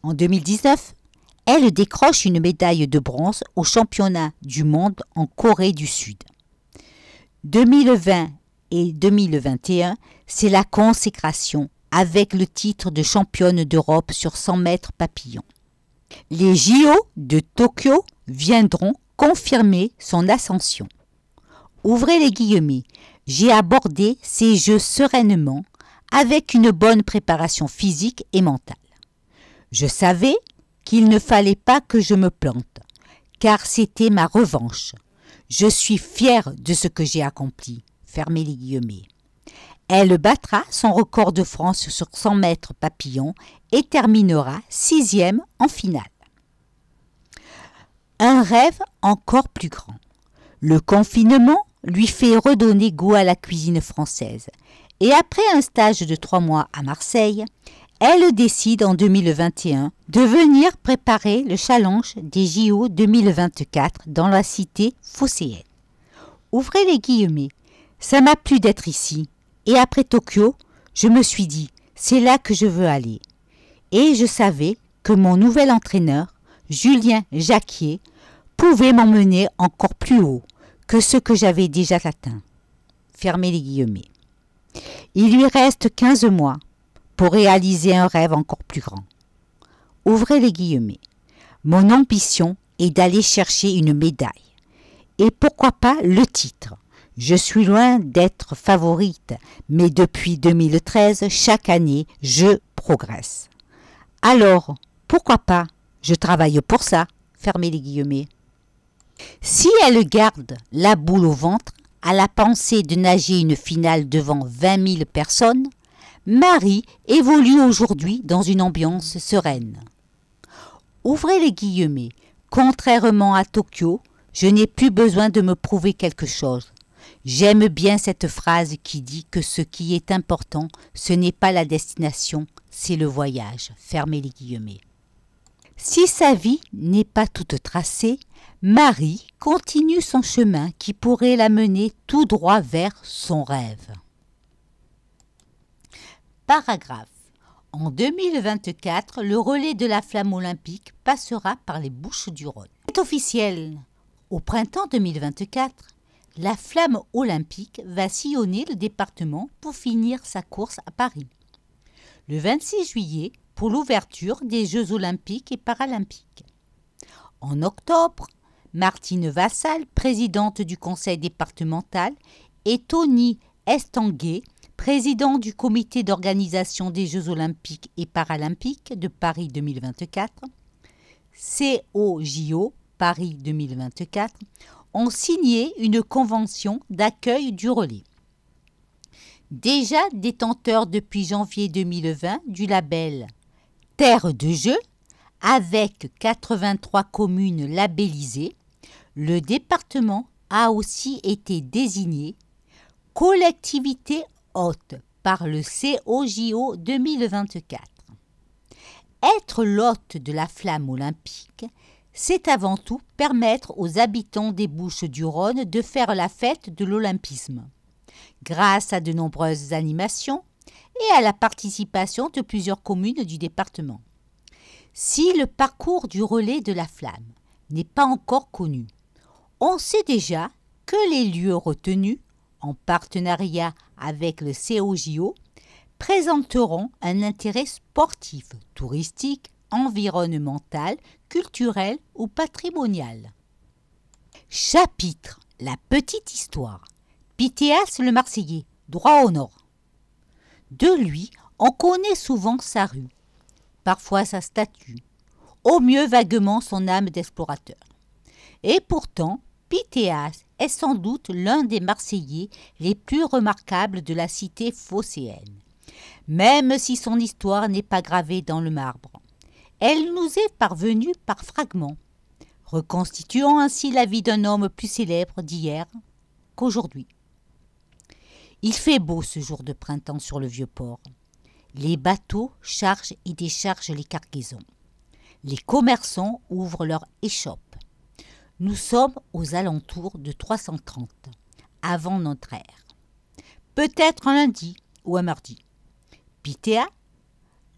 En 2019, elle décroche une médaille de bronze au championnat du monde en Corée du Sud. 2020 et 2021, c'est la consécration avec le titre de championne d'Europe sur 100 mètres papillon. Les JO de Tokyo viendront confirmer son ascension. Ouvrez les guillemets. J'ai abordé ces jeux sereinement, avec une bonne préparation physique et mentale. Je savais qu'il ne fallait pas que je me plante, car c'était ma revanche. Je suis fière de ce que j'ai accompli. Fermez les guillemets. Elle battra son record de France sur 100 mètres papillon et terminera sixième en finale. Un rêve encore plus grand. Le confinement lui fait redonner goût à la cuisine française. Et après un stage de trois mois à Marseille, elle décide en 2021 de venir préparer le challenge des JO 2024 dans la cité phocéenne. Ouvrez les guillemets. Ça m'a plu d'être ici. Et après Tokyo, je me suis dit, c'est là que je veux aller. Et je savais que mon nouvel entraîneur, Julien Jacquier, pouvait m'emmener encore plus haut que ce que j'avais déjà atteint. Fermez les guillemets. Il lui reste 15 mois pour réaliser un rêve encore plus grand. Ouvrez les guillemets. Mon ambition est d'aller chercher une médaille. Et pourquoi pas le titre je suis loin d'être favorite, mais depuis 2013, chaque année, je progresse. Alors, pourquoi pas Je travaille pour ça. Fermez les guillemets. Si elle garde la boule au ventre, à la pensée de nager une finale devant 20 000 personnes, Marie évolue aujourd'hui dans une ambiance sereine. Ouvrez les guillemets. Contrairement à Tokyo, je n'ai plus besoin de me prouver quelque chose. J'aime bien cette phrase qui dit que ce qui est important, ce n'est pas la destination, c'est le voyage. Fermez les guillemets. Si sa vie n'est pas toute tracée, Marie continue son chemin qui pourrait l'amener tout droit vers son rêve. Paragraphe. En 2024, le relais de la flamme olympique passera par les Bouches du Rhône. C'est officiel. Au printemps 2024, la flamme olympique va sillonner le département pour finir sa course à Paris. Le 26 juillet, pour l'ouverture des Jeux olympiques et paralympiques. En octobre, Martine Vassal, présidente du conseil départemental, et Tony Estanguet, président du comité d'organisation des Jeux olympiques et paralympiques de Paris 2024, COJO Paris 2024, ont signé une convention d'accueil du relais. Déjà détenteur depuis janvier 2020 du label Terre de jeu, avec 83 communes labellisées, le département a aussi été désigné collectivité Hôte » par le COJO 2024. Être l'hôte de la flamme olympique c'est avant tout permettre aux habitants des Bouches-du-Rhône de faire la fête de l'Olympisme. Grâce à de nombreuses animations et à la participation de plusieurs communes du département. Si le parcours du relais de la flamme n'est pas encore connu, on sait déjà que les lieux retenus, en partenariat avec le COJO, présenteront un intérêt sportif, touristique, environnemental, culturel ou patrimonial. Chapitre La petite histoire. Pythéas le Marseillais, droit au nord. De lui, on connaît souvent sa rue, parfois sa statue, au mieux vaguement son âme d'explorateur. Et pourtant, Pythéas est sans doute l'un des Marseillais les plus remarquables de la cité phocéenne. Même si son histoire n'est pas gravée dans le marbre, elle nous est parvenue par fragments, reconstituant ainsi la vie d'un homme plus célèbre d'hier qu'aujourd'hui. Il fait beau ce jour de printemps sur le vieux port. Les bateaux chargent et déchargent les cargaisons. Les commerçants ouvrent leurs échoppes. Nous sommes aux alentours de 330, avant notre ère. Peut-être un lundi ou un mardi. Pitea,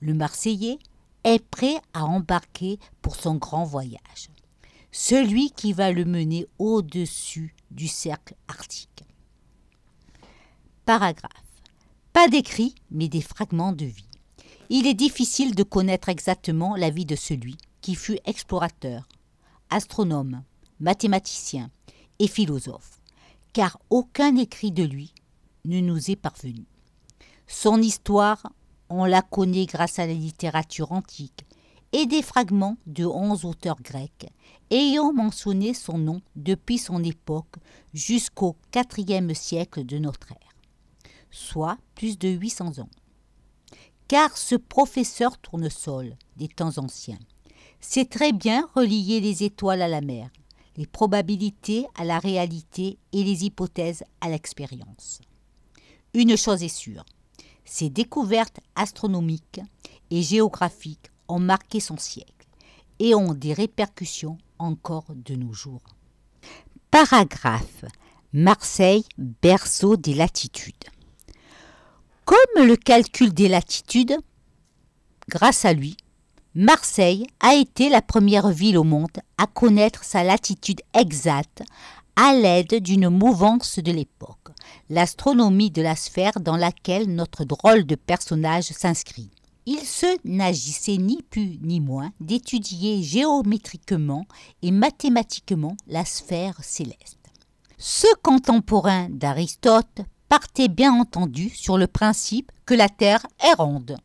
le Marseillais, est prêt à embarquer pour son grand voyage, celui qui va le mener au-dessus du cercle arctique. Paragraphe. Pas d'écrit, mais des fragments de vie. Il est difficile de connaître exactement la vie de celui qui fut explorateur, astronome, mathématicien et philosophe, car aucun écrit de lui ne nous est parvenu. Son histoire on la connaît grâce à la littérature antique, et des fragments de onze auteurs grecs ayant mentionné son nom depuis son époque jusqu'au IVe siècle de notre ère, soit plus de 800 ans. Car ce professeur tournesol des temps anciens sait très bien relier les étoiles à la mer, les probabilités à la réalité et les hypothèses à l'expérience. Une chose est sûre, ses découvertes astronomiques et géographiques ont marqué son siècle et ont des répercussions encore de nos jours. Paragraphe Marseille, berceau des latitudes. Comme le calcul des latitudes, grâce à lui, Marseille a été la première ville au monde à connaître sa latitude exacte à l'aide d'une mouvance de l'époque l'astronomie de la sphère dans laquelle notre drôle de personnage s'inscrit. Il se n'agissait ni plus ni moins d'étudier géométriquement et mathématiquement la sphère céleste. Ce contemporain d'Aristote partait bien entendu sur le principe que la Terre est ronde.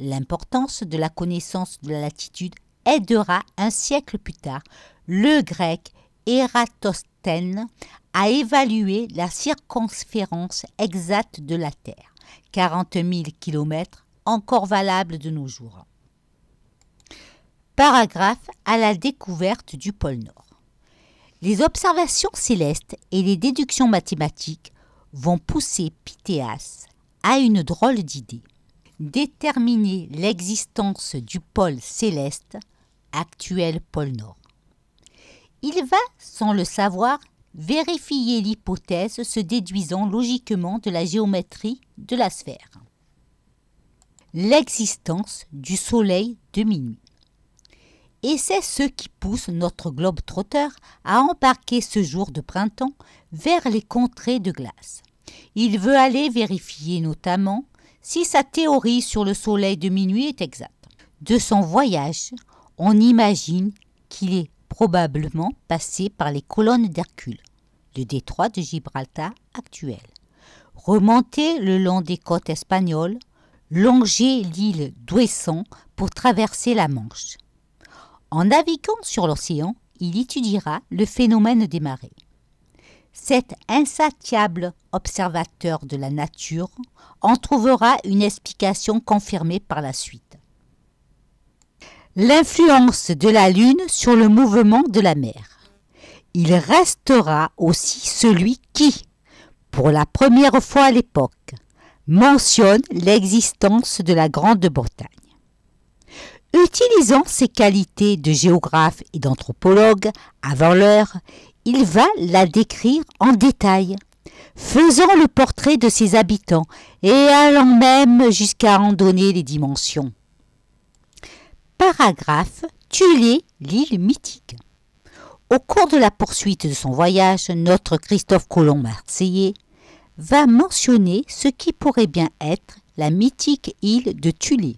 L'importance de la connaissance de la latitude aidera un siècle plus tard le grec Ératosthène à évaluer la circonférence exacte de la Terre, 40 000 km, encore valable de nos jours. Paragraphe à la découverte du pôle Nord. Les observations célestes et les déductions mathématiques vont pousser Pythéas à une drôle d'idée. Déterminer l'existence du pôle céleste, actuel pôle Nord. Il va, sans le savoir, vérifier l'hypothèse se déduisant logiquement de la géométrie de la sphère. L'existence du Soleil de minuit. Et c'est ce qui pousse notre globe trotteur à embarquer ce jour de printemps vers les contrées de glace. Il veut aller vérifier notamment si sa théorie sur le Soleil de minuit est exacte. De son voyage, on imagine qu'il est probablement passé par les colonnes d'Hercule, le détroit de Gibraltar actuel. Remonter le long des côtes espagnoles, longer l'île d'Ouessant pour traverser la Manche. En naviguant sur l'océan, il étudiera le phénomène des marées. Cet insatiable observateur de la nature en trouvera une explication confirmée par la suite l'influence de la Lune sur le mouvement de la mer. Il restera aussi celui qui, pour la première fois à l'époque, mentionne l'existence de la Grande-Bretagne. Utilisant ses qualités de géographe et d'anthropologue avant l'heure, il va la décrire en détail, faisant le portrait de ses habitants et allant même jusqu'à en donner les dimensions paragraphe Tulé, l'île mythique. Au cours de la poursuite de son voyage, notre Christophe Colomb marseillais va mentionner ce qui pourrait bien être la mythique île de Tulé.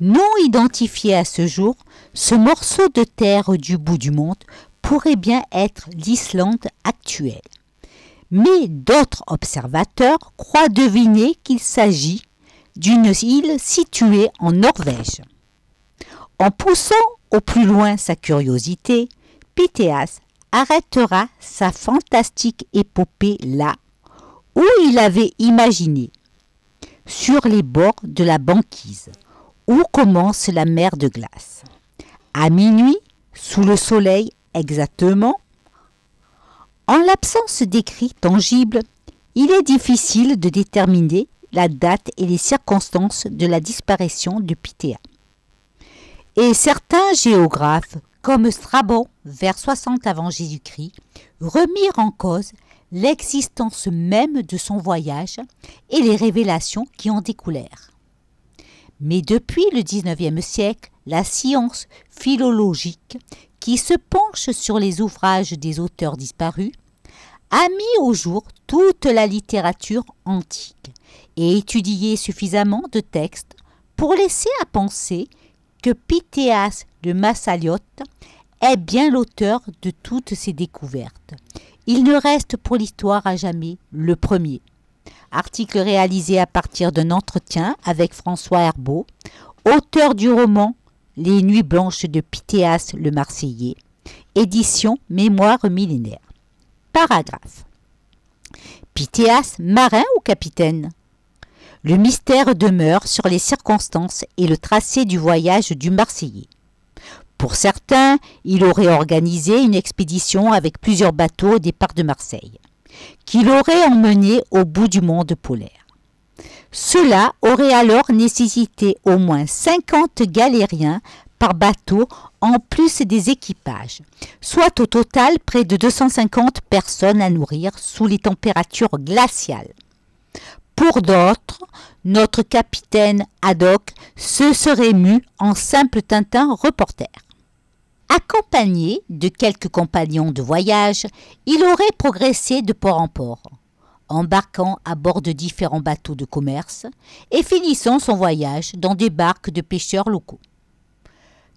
Non identifié à ce jour, ce morceau de terre du bout du monde pourrait bien être l'Islande actuelle. Mais d'autres observateurs croient deviner qu'il s'agit d'une île située en Norvège. En poussant au plus loin sa curiosité, Pythéas arrêtera sa fantastique épopée là où il avait imaginé, sur les bords de la banquise, où commence la mer de glace. À minuit, sous le soleil exactement, en l'absence d'écrits tangibles, il est difficile de déterminer la date et les circonstances de la disparition de Pythéas. Et certains géographes, comme Strabon, vers 60 avant Jésus-Christ, remirent en cause l'existence même de son voyage et les révélations qui en découlèrent. Mais depuis le XIXe siècle, la science philologique, qui se penche sur les ouvrages des auteurs disparus, a mis au jour toute la littérature antique et étudié suffisamment de textes pour laisser à penser que Pythéas de Massaliote est bien l'auteur de toutes ces découvertes. Il ne reste pour l'histoire à jamais le premier. Article réalisé à partir d'un entretien avec François Herbeau, auteur du roman Les Nuits Blanches de Pythéas le Marseillais, édition Mémoire millénaire. Paragraphe. Pythéas, marin ou capitaine le mystère demeure sur les circonstances et le tracé du voyage du Marseillais. Pour certains, il aurait organisé une expédition avec plusieurs bateaux au départ de Marseille, qu'il aurait emmené au bout du monde polaire. Cela aurait alors nécessité au moins 50 galériens par bateau en plus des équipages, soit au total près de 250 personnes à nourrir sous les températures glaciales. Pour d'autres, notre capitaine Haddock se serait mu en simple Tintin reporter. Accompagné de quelques compagnons de voyage, il aurait progressé de port en port, embarquant à bord de différents bateaux de commerce et finissant son voyage dans des barques de pêcheurs locaux.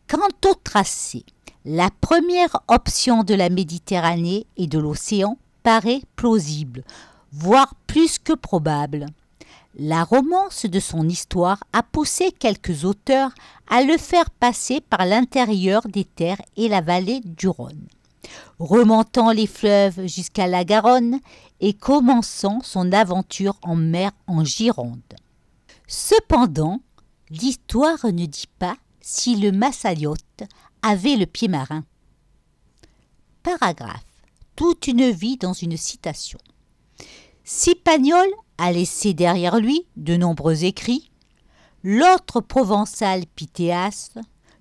Quant au tracé, la première option de la Méditerranée et de l'océan paraît plausible, voire plus que probable. La romance de son histoire a poussé quelques auteurs à le faire passer par l'intérieur des terres et la vallée du Rhône, remontant les fleuves jusqu'à la Garonne et commençant son aventure en mer en Gironde. Cependant, l'histoire ne dit pas si le Massaliote avait le pied marin. Paragraphe. Toute une vie dans une citation. Si Pagnol a laissé derrière lui de nombreux écrits. L'autre provençal Pythéas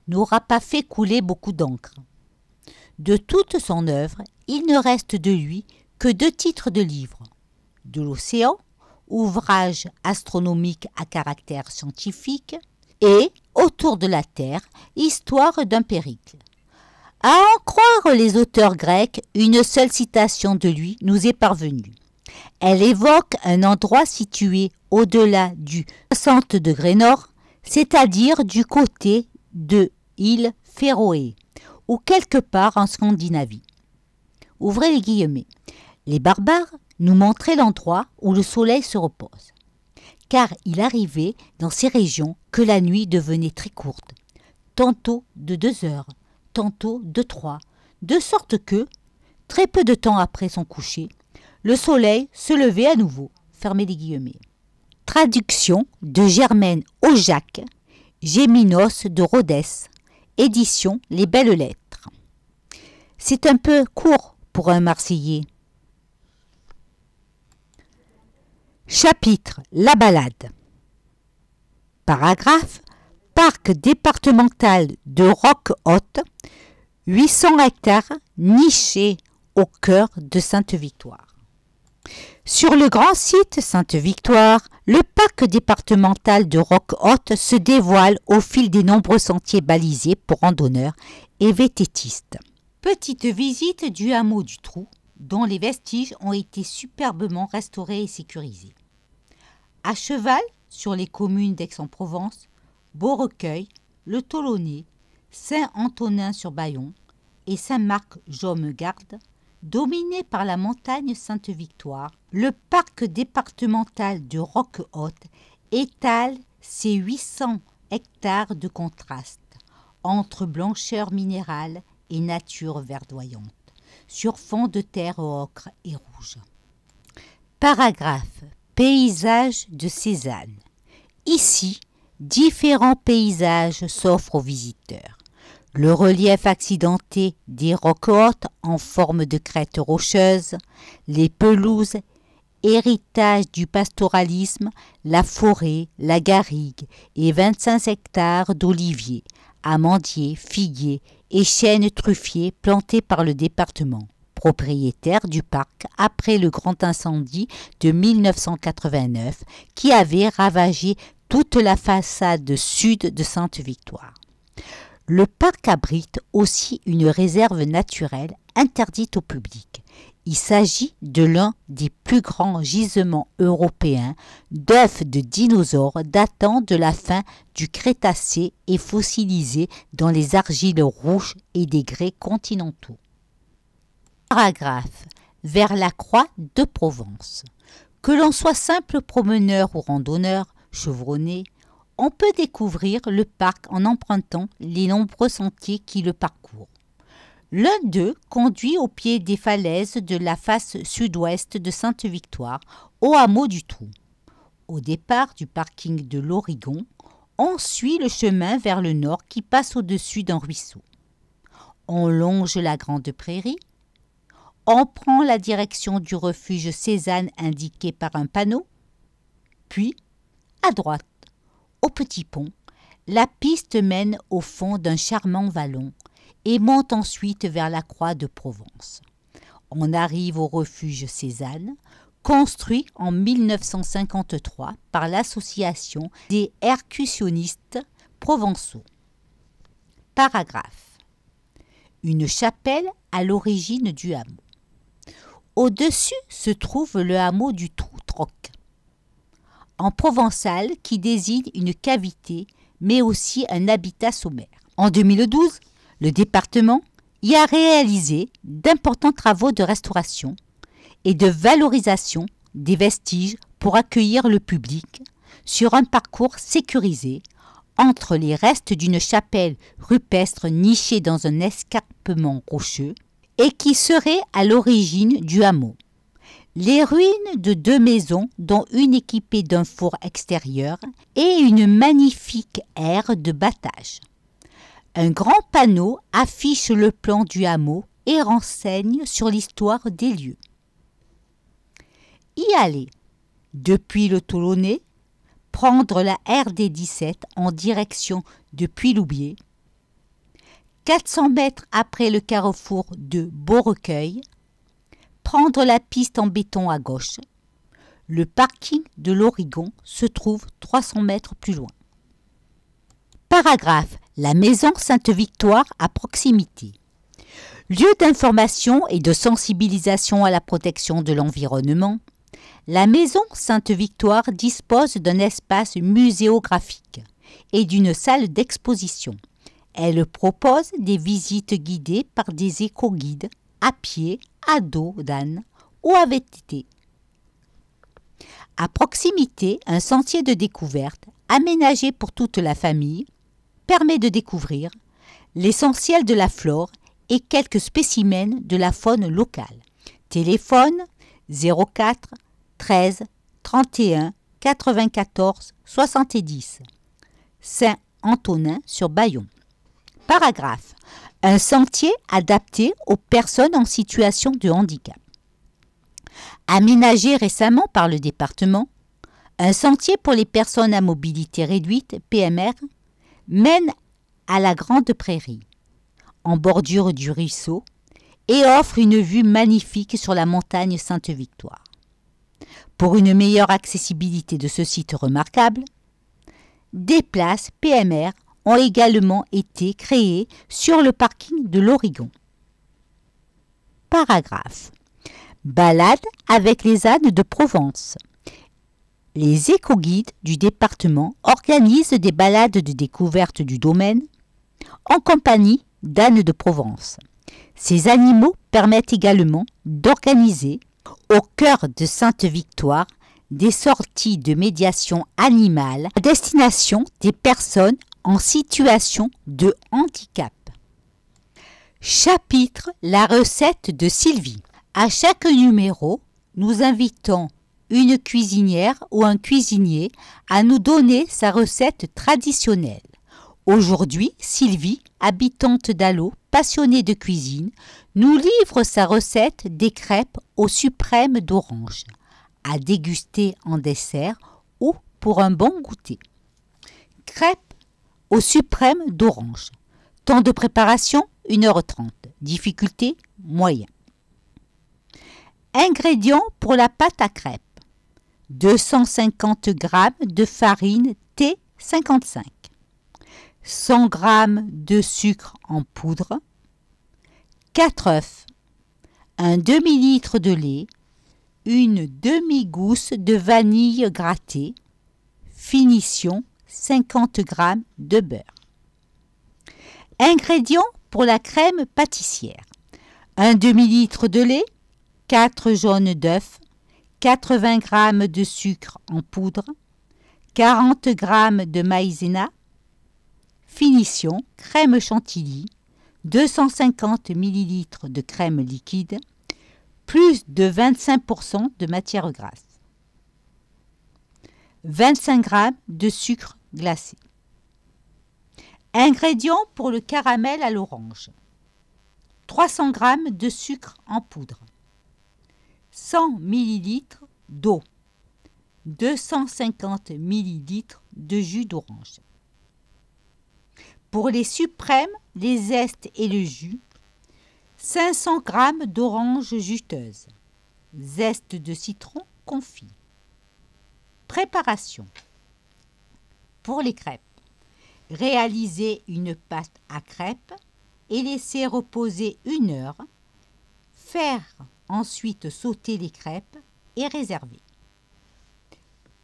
n'aura pas fait couler beaucoup d'encre. De toute son œuvre, il ne reste de lui que deux titres de livres. De l'océan, ouvrage astronomique à caractère scientifique, et Autour de la Terre, histoire d'un péricle ». À en croire les auteurs grecs, une seule citation de lui nous est parvenue. Elle évoque un endroit situé au-delà du 60 degrés nord, c'est-à-dire du côté de l'île Féroé, ou quelque part en Scandinavie. Ouvrez les guillemets. Les barbares nous montraient l'endroit où le soleil se repose, car il arrivait dans ces régions que la nuit devenait très courte, tantôt de deux heures, tantôt de trois, de sorte que, très peu de temps après son coucher, le soleil se levait à nouveau. Fermez les guillemets. Traduction de Germaine Aujac, Géminos de Rhodes, édition Les Belles Lettres. C'est un peu court pour un Marseillais. Chapitre La balade. Paragraphe Parc départemental de Roque-Haute, 800 hectares nichés au cœur de Sainte-Victoire. Sur le grand site Sainte-Victoire, le parc départemental de Roque-Haute se dévoile au fil des nombreux sentiers balisés pour randonneurs et vététistes. Petite visite du hameau du Trou, dont les vestiges ont été superbement restaurés et sécurisés. À cheval sur les communes d'Aix-en-Provence, Beaurecueil, Le Tolonnais, Saint-Antonin-sur-Bayon et Saint-Marc-Jaume-Garde, dominés par la montagne Sainte-Victoire, le parc départemental de roque étale ses 800 hectares de contraste entre blancheur minérale et nature verdoyante sur fond de terre ocre et rouge. Paragraphe Paysage de Cézanne. Ici, différents paysages s'offrent aux visiteurs. Le relief accidenté des roquehautes en forme de crête rocheuse, les pelouses héritage du pastoralisme, la forêt, la garrigue et 25 hectares d'oliviers, amandiers, figuiers et chênes truffiers plantés par le département, propriétaire du parc après le grand incendie de 1989 qui avait ravagé toute la façade sud de Sainte-Victoire. Le parc abrite aussi une réserve naturelle interdite au public, il s'agit de l'un des plus grands gisements européens d'œufs de dinosaures datant de la fin du Crétacé et fossilisés dans les argiles rouges et des grès continentaux. Paragraphe vers la croix de Provence. Que l'on soit simple promeneur ou randonneur, chevronné, on peut découvrir le parc en empruntant les nombreux sentiers qui le parcourent. L'un d'eux conduit au pied des falaises de la face sud-ouest de Sainte-Victoire, au hameau du Trou. Au départ du parking de l'Origon, on suit le chemin vers le nord qui passe au-dessus d'un ruisseau. On longe la grande prairie. On prend la direction du refuge Cézanne indiqué par un panneau. Puis, à droite, au petit pont, la piste mène au fond d'un charmant vallon et monte ensuite vers la croix de Provence. On arrive au refuge Cézanne, construit en 1953 par l'association des percussionnistes provençaux. Paragraphe. Une chapelle à l'origine du hameau. Au-dessus se trouve le hameau du Troc, en provençal qui désigne une cavité, mais aussi un habitat sommaire. En 2012, le département y a réalisé d'importants travaux de restauration et de valorisation des vestiges pour accueillir le public sur un parcours sécurisé entre les restes d'une chapelle rupestre nichée dans un escarpement rocheux et qui serait à l'origine du hameau. Les ruines de deux maisons, dont une équipée d'un four extérieur et une magnifique aire de battage. Un grand panneau affiche le plan du hameau et renseigne sur l'histoire des lieux. Y aller, depuis le Toulonnais, prendre la RD17 en direction de Puy-Loubier, 400 mètres après le carrefour de Beaurecueil, prendre la piste en béton à gauche. Le parking de l'Origon se trouve 300 mètres plus loin. Paragraphe. La maison Sainte-Victoire à proximité. Lieu d'information et de sensibilisation à la protection de l'environnement, la maison Sainte-Victoire dispose d'un espace muséographique et d'une salle d'exposition. Elle propose des visites guidées par des éco-guides à pied, à dos d'âne ou à VTT. À proximité, un sentier de découverte aménagé pour toute la famille permet de découvrir l'essentiel de la flore et quelques spécimens de la faune locale. Téléphone 04 13 31 94 70. Saint-Antonin sur Bayon. Paragraphe. Un sentier adapté aux personnes en situation de handicap. Aménagé récemment par le département, un sentier pour les personnes à mobilité réduite, PMR, mène à la grande prairie, en bordure du ruisseau, et offre une vue magnifique sur la montagne Sainte-Victoire. Pour une meilleure accessibilité de ce site remarquable, des places PMR ont également été créées sur le parking de l'Oregon. Paragraphe. Balade avec les ânes de Provence les éco-guides du département organisent des balades de découverte du domaine en compagnie d'ânes de Provence. Ces animaux permettent également d'organiser, au cœur de Sainte-Victoire, des sorties de médiation animale à destination des personnes en situation de handicap. Chapitre La recette de Sylvie. À chaque numéro, nous invitons une cuisinière ou un cuisinier à nous donner sa recette traditionnelle. Aujourd'hui, Sylvie, habitante d'Allo, passionnée de cuisine, nous livre sa recette des crêpes au suprême d'orange, à déguster en dessert ou pour un bon goûter. Crêpes au suprême d'orange. Temps de préparation 1h30. Difficulté moyen. Ingrédients pour la pâte à crêpes 250 g de farine T55, 100 g de sucre en poudre, 4 œufs, 1 demi-litre de lait, une demi-gousse de vanille grattée, finition 50 g de beurre. Ingrédients pour la crème pâtissière. 1 demi-litre de lait, 4 jaunes d'œufs, 80 g de sucre en poudre, 40 g de maïzena. Finition crème chantilly, 250 ml de crème liquide, plus de 25% de matière grasse. 25 g de sucre glacé. Ingrédients pour le caramel à l'orange. 300 g de sucre en poudre, 100 ml d'eau, 250 ml de jus d'orange. Pour les suprêmes, les zestes et le jus, 500 g d'orange juteuse, zeste de citron confit. Préparation. Pour les crêpes, réalisez une pâte à crêpes et laissez reposer une heure. Faire Ensuite, sauter les crêpes et réserver.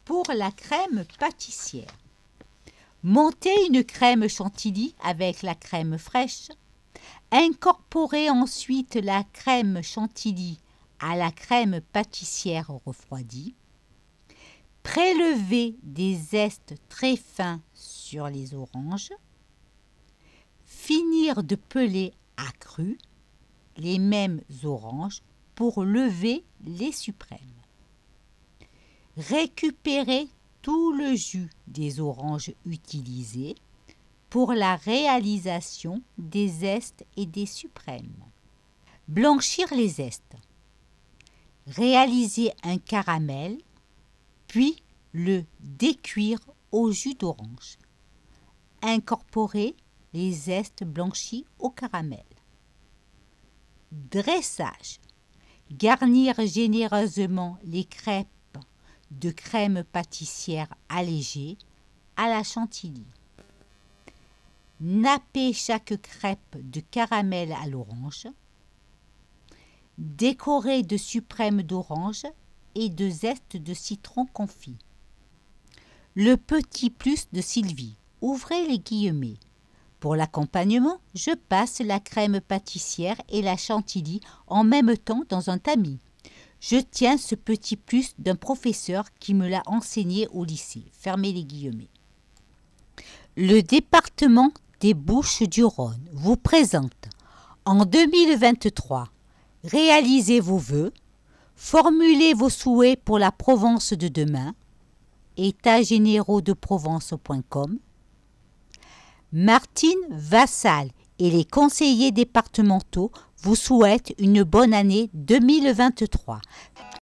Pour la crème pâtissière, montez une crème chantilly avec la crème fraîche. Incorporez ensuite la crème chantilly à la crème pâtissière refroidie. Prélevez des zestes très fins sur les oranges. Finir de peler à cru les mêmes oranges pour lever les suprêmes. Récupérer tout le jus des oranges utilisées pour la réalisation des zestes et des suprêmes. Blanchir les zestes. Réaliser un caramel, puis le décuire au jus d'orange. Incorporer les zestes blanchis au caramel. Dressage garnir généreusement les crêpes de crème pâtissière allégée à la chantilly. Napper chaque crêpe de caramel à l'orange. Décorer de suprême d'orange et de zeste de citron confit. Le petit plus de Sylvie. Ouvrez les guillemets. Pour l'accompagnement, je passe la crème pâtissière et la chantilly en même temps dans un tamis. Je tiens ce petit plus d'un professeur qui me l'a enseigné au lycée. Fermez les guillemets. Le département des Bouches-du-Rhône vous présente en 2023 réalisez vos vœux, formulez vos souhaits pour la Provence de demain, Provence.com Martine Vassal et les conseillers départementaux vous souhaitent une bonne année 2023.